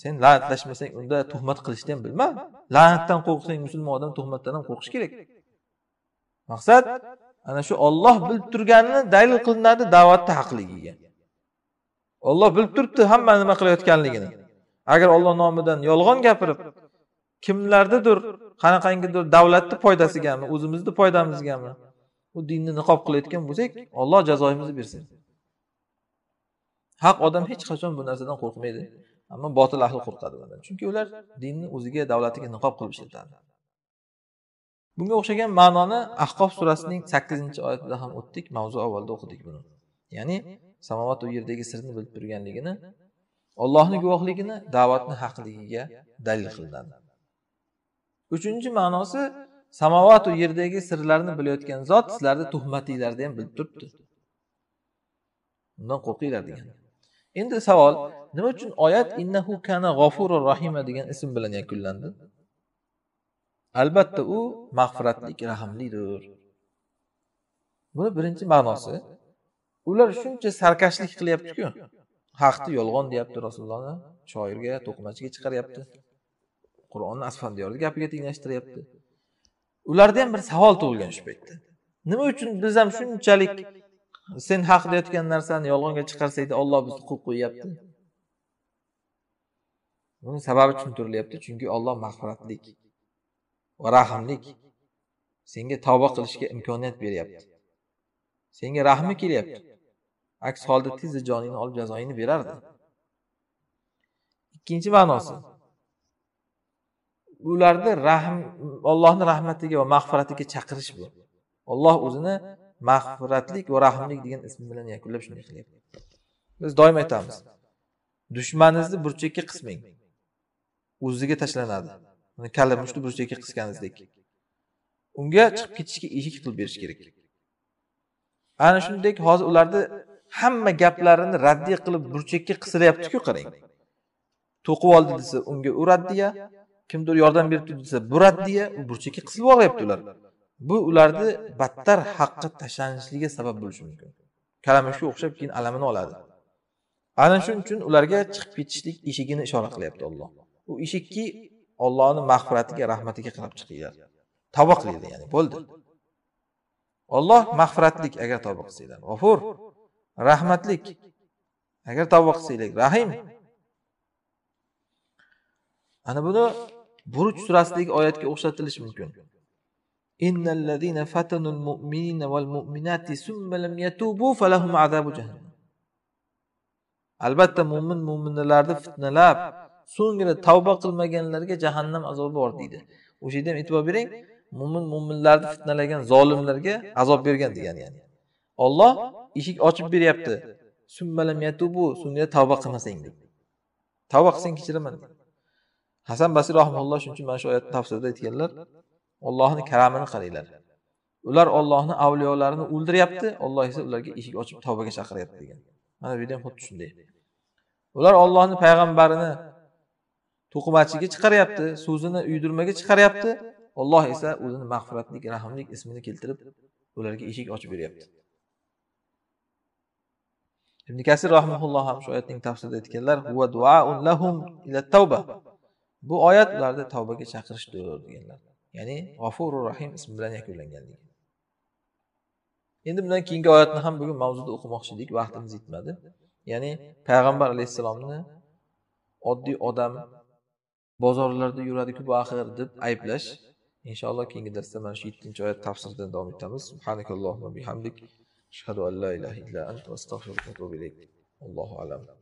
[SPEAKER 1] sen la'natlashmasang unda tuhmat qilishni ham bilma la'natdan qo'rqsang musulmon odam tuhmatdan ham qo'rqishi kerak maqsad ana shu olloh bilib turganini dalil qilinadi da'vatni haqligiga olloh bilib turibdi hamma nima qilayotganligini agar olloh nomidan yolg'on gapirib kimlardadir qanaqangidir davlatni foydasigami o'zimizni foydamizgami u dinni niqob qilayotgan bo'lsak olloh jazoyimizni bersin haq odam hech qachon bu narsadan qo'rqmaydi ammo botil ahli qo'rqadi bundan chunki ular dinni o'ziga davlatiga niqob qilib ishlatadi bunga o'xshagan ma'noni ahqof surasining sakkizinchi oyatida ham o'tdik mavzu avvalda o'qidik buni ya'ni samovat u yerdagi sirni bilib turganligini ollohni guvohligini da'vatni haqligiga dalil qilinadi uchinchi ma'nosi samovatu yerdagi sirlarni bilayotgan zot sizlarni tuhmatinglarni ham bilib turibdi undan qo'rqinglar degan endi savol nima uchun oyat innahu kana g'ofuru rahima degan ism bilan yakunlandi albatta u mag'firatlik rahmlidir buni birinchi ma'nosi ular shuncha sarkashlik qilyaptiku haqni yolg'on deyapti rasulullohni shoirga to'qimachiga chiqaryapti qur'onni asfandiyorni gapiga tenglashtiryapti ularda ham bir savol tug'ilgan shu paytda nima uchun biz ham shunchalik sen haq deyotgan narsani yolg'onga chiqarsakda olloh bizni quvib qo'yyapti buni sababi tushuntirilyapti chunki olloh mag'firatlik va rahmlik senga tavba qilishga imkoniyat beryapti senga rahmi kelyapti aks holda tezda joningni olib jazoingni berardi ikkinchi ma'nosi ularni rahm ollohni rahmatiga va mag'firatiga chaqirish bu olloh o'zini mag'firatlik va rahmlik degan ism bilan yakunlab shunday qilyapti biz doim aytamiz dushmaningizni burchakka qismang o'ziga tashlanadi kalla mushti burchakka qisganingizdek unga chiqib ketishga eshik qilib berish kerak ana shuningdek hozir ularni hamma gaplarini raddiy qilib burchakka qisilyaptiku qarang to'qib oldi desa unga u raddiya kimdir yordam beribdi desa bu raddiya u burchakka qisilib olyapti ular bu ularni battar haqqa tashlanishligiga sabab bo'lishi mumkin kalamushga o'xshab keyin alamini oladi ana shuning uchun ularga chiqib ketishlik eshigini ishora qilyapti olloh u eshikki ollohni mag'firatiga rahmatiga qarab chiqinglar tavba qilinglar ya'ni bo'ldi olloh mag'firatlik agar tavba qilsanglar g'ofur rahmatlik agar tavba qilsanglar rahim ana buni buruj surasidagi oyatga o'xshatilishi mumkin innallazina fatanul mu'minina mu'minati lam yatubu falahum jahannam albatta mo'min mo'minlarni fitnalab so'ngra tavba qilmaganlarga jahannam azobi bor deydi o'sha yerda ham e'tibor bering mo'min mo'minlarni fitnalagan zolimlarga azob bergan degani ya'ni olloh eshik ochib beryapti tavba qilmasang deb tavba qilsang kechiraman hasan basir rahimulloh shuning uchun mana shu oyatni tafsirida aytganlar ollohni karamini qaranglar ular ollohni avliyolarini o'ldiryapti olloh esa ularga eshik ochib tavbaga chaqiryapti degan mana bu yerda ham xuddi shunday ular ollohni payg'ambarini to'qimachiga chiqaryapti so'zini uydirmaga chiqaryapti olloh esa o'zini mag'firatlik rahmlik ismini keltirib ularga eshik ochib beryapti ibn kasir rahimulloh ham shu oyatning tafsirida aytganlar ila bu oyat ularni tavbaga chaqirishdir deganlar ya'ni g'ofuru rahim ismi bilan yakunlanganligi endi bundan keyingi oyatni ham bugun mavzuda o'qimoqchi edik vaqtimiz yetmadi ya'ni payg'ambar alayhissalomni oddiy odam bozorlarda yuradiku bu axir deb ayblash inshaalloh keyingi darsda mana shu yettinchi oyat tafsiridan davom etamiz أشهد أن لا إله إلا أنت وأستغفرك وأتوب إليك والله
[SPEAKER 2] أعلم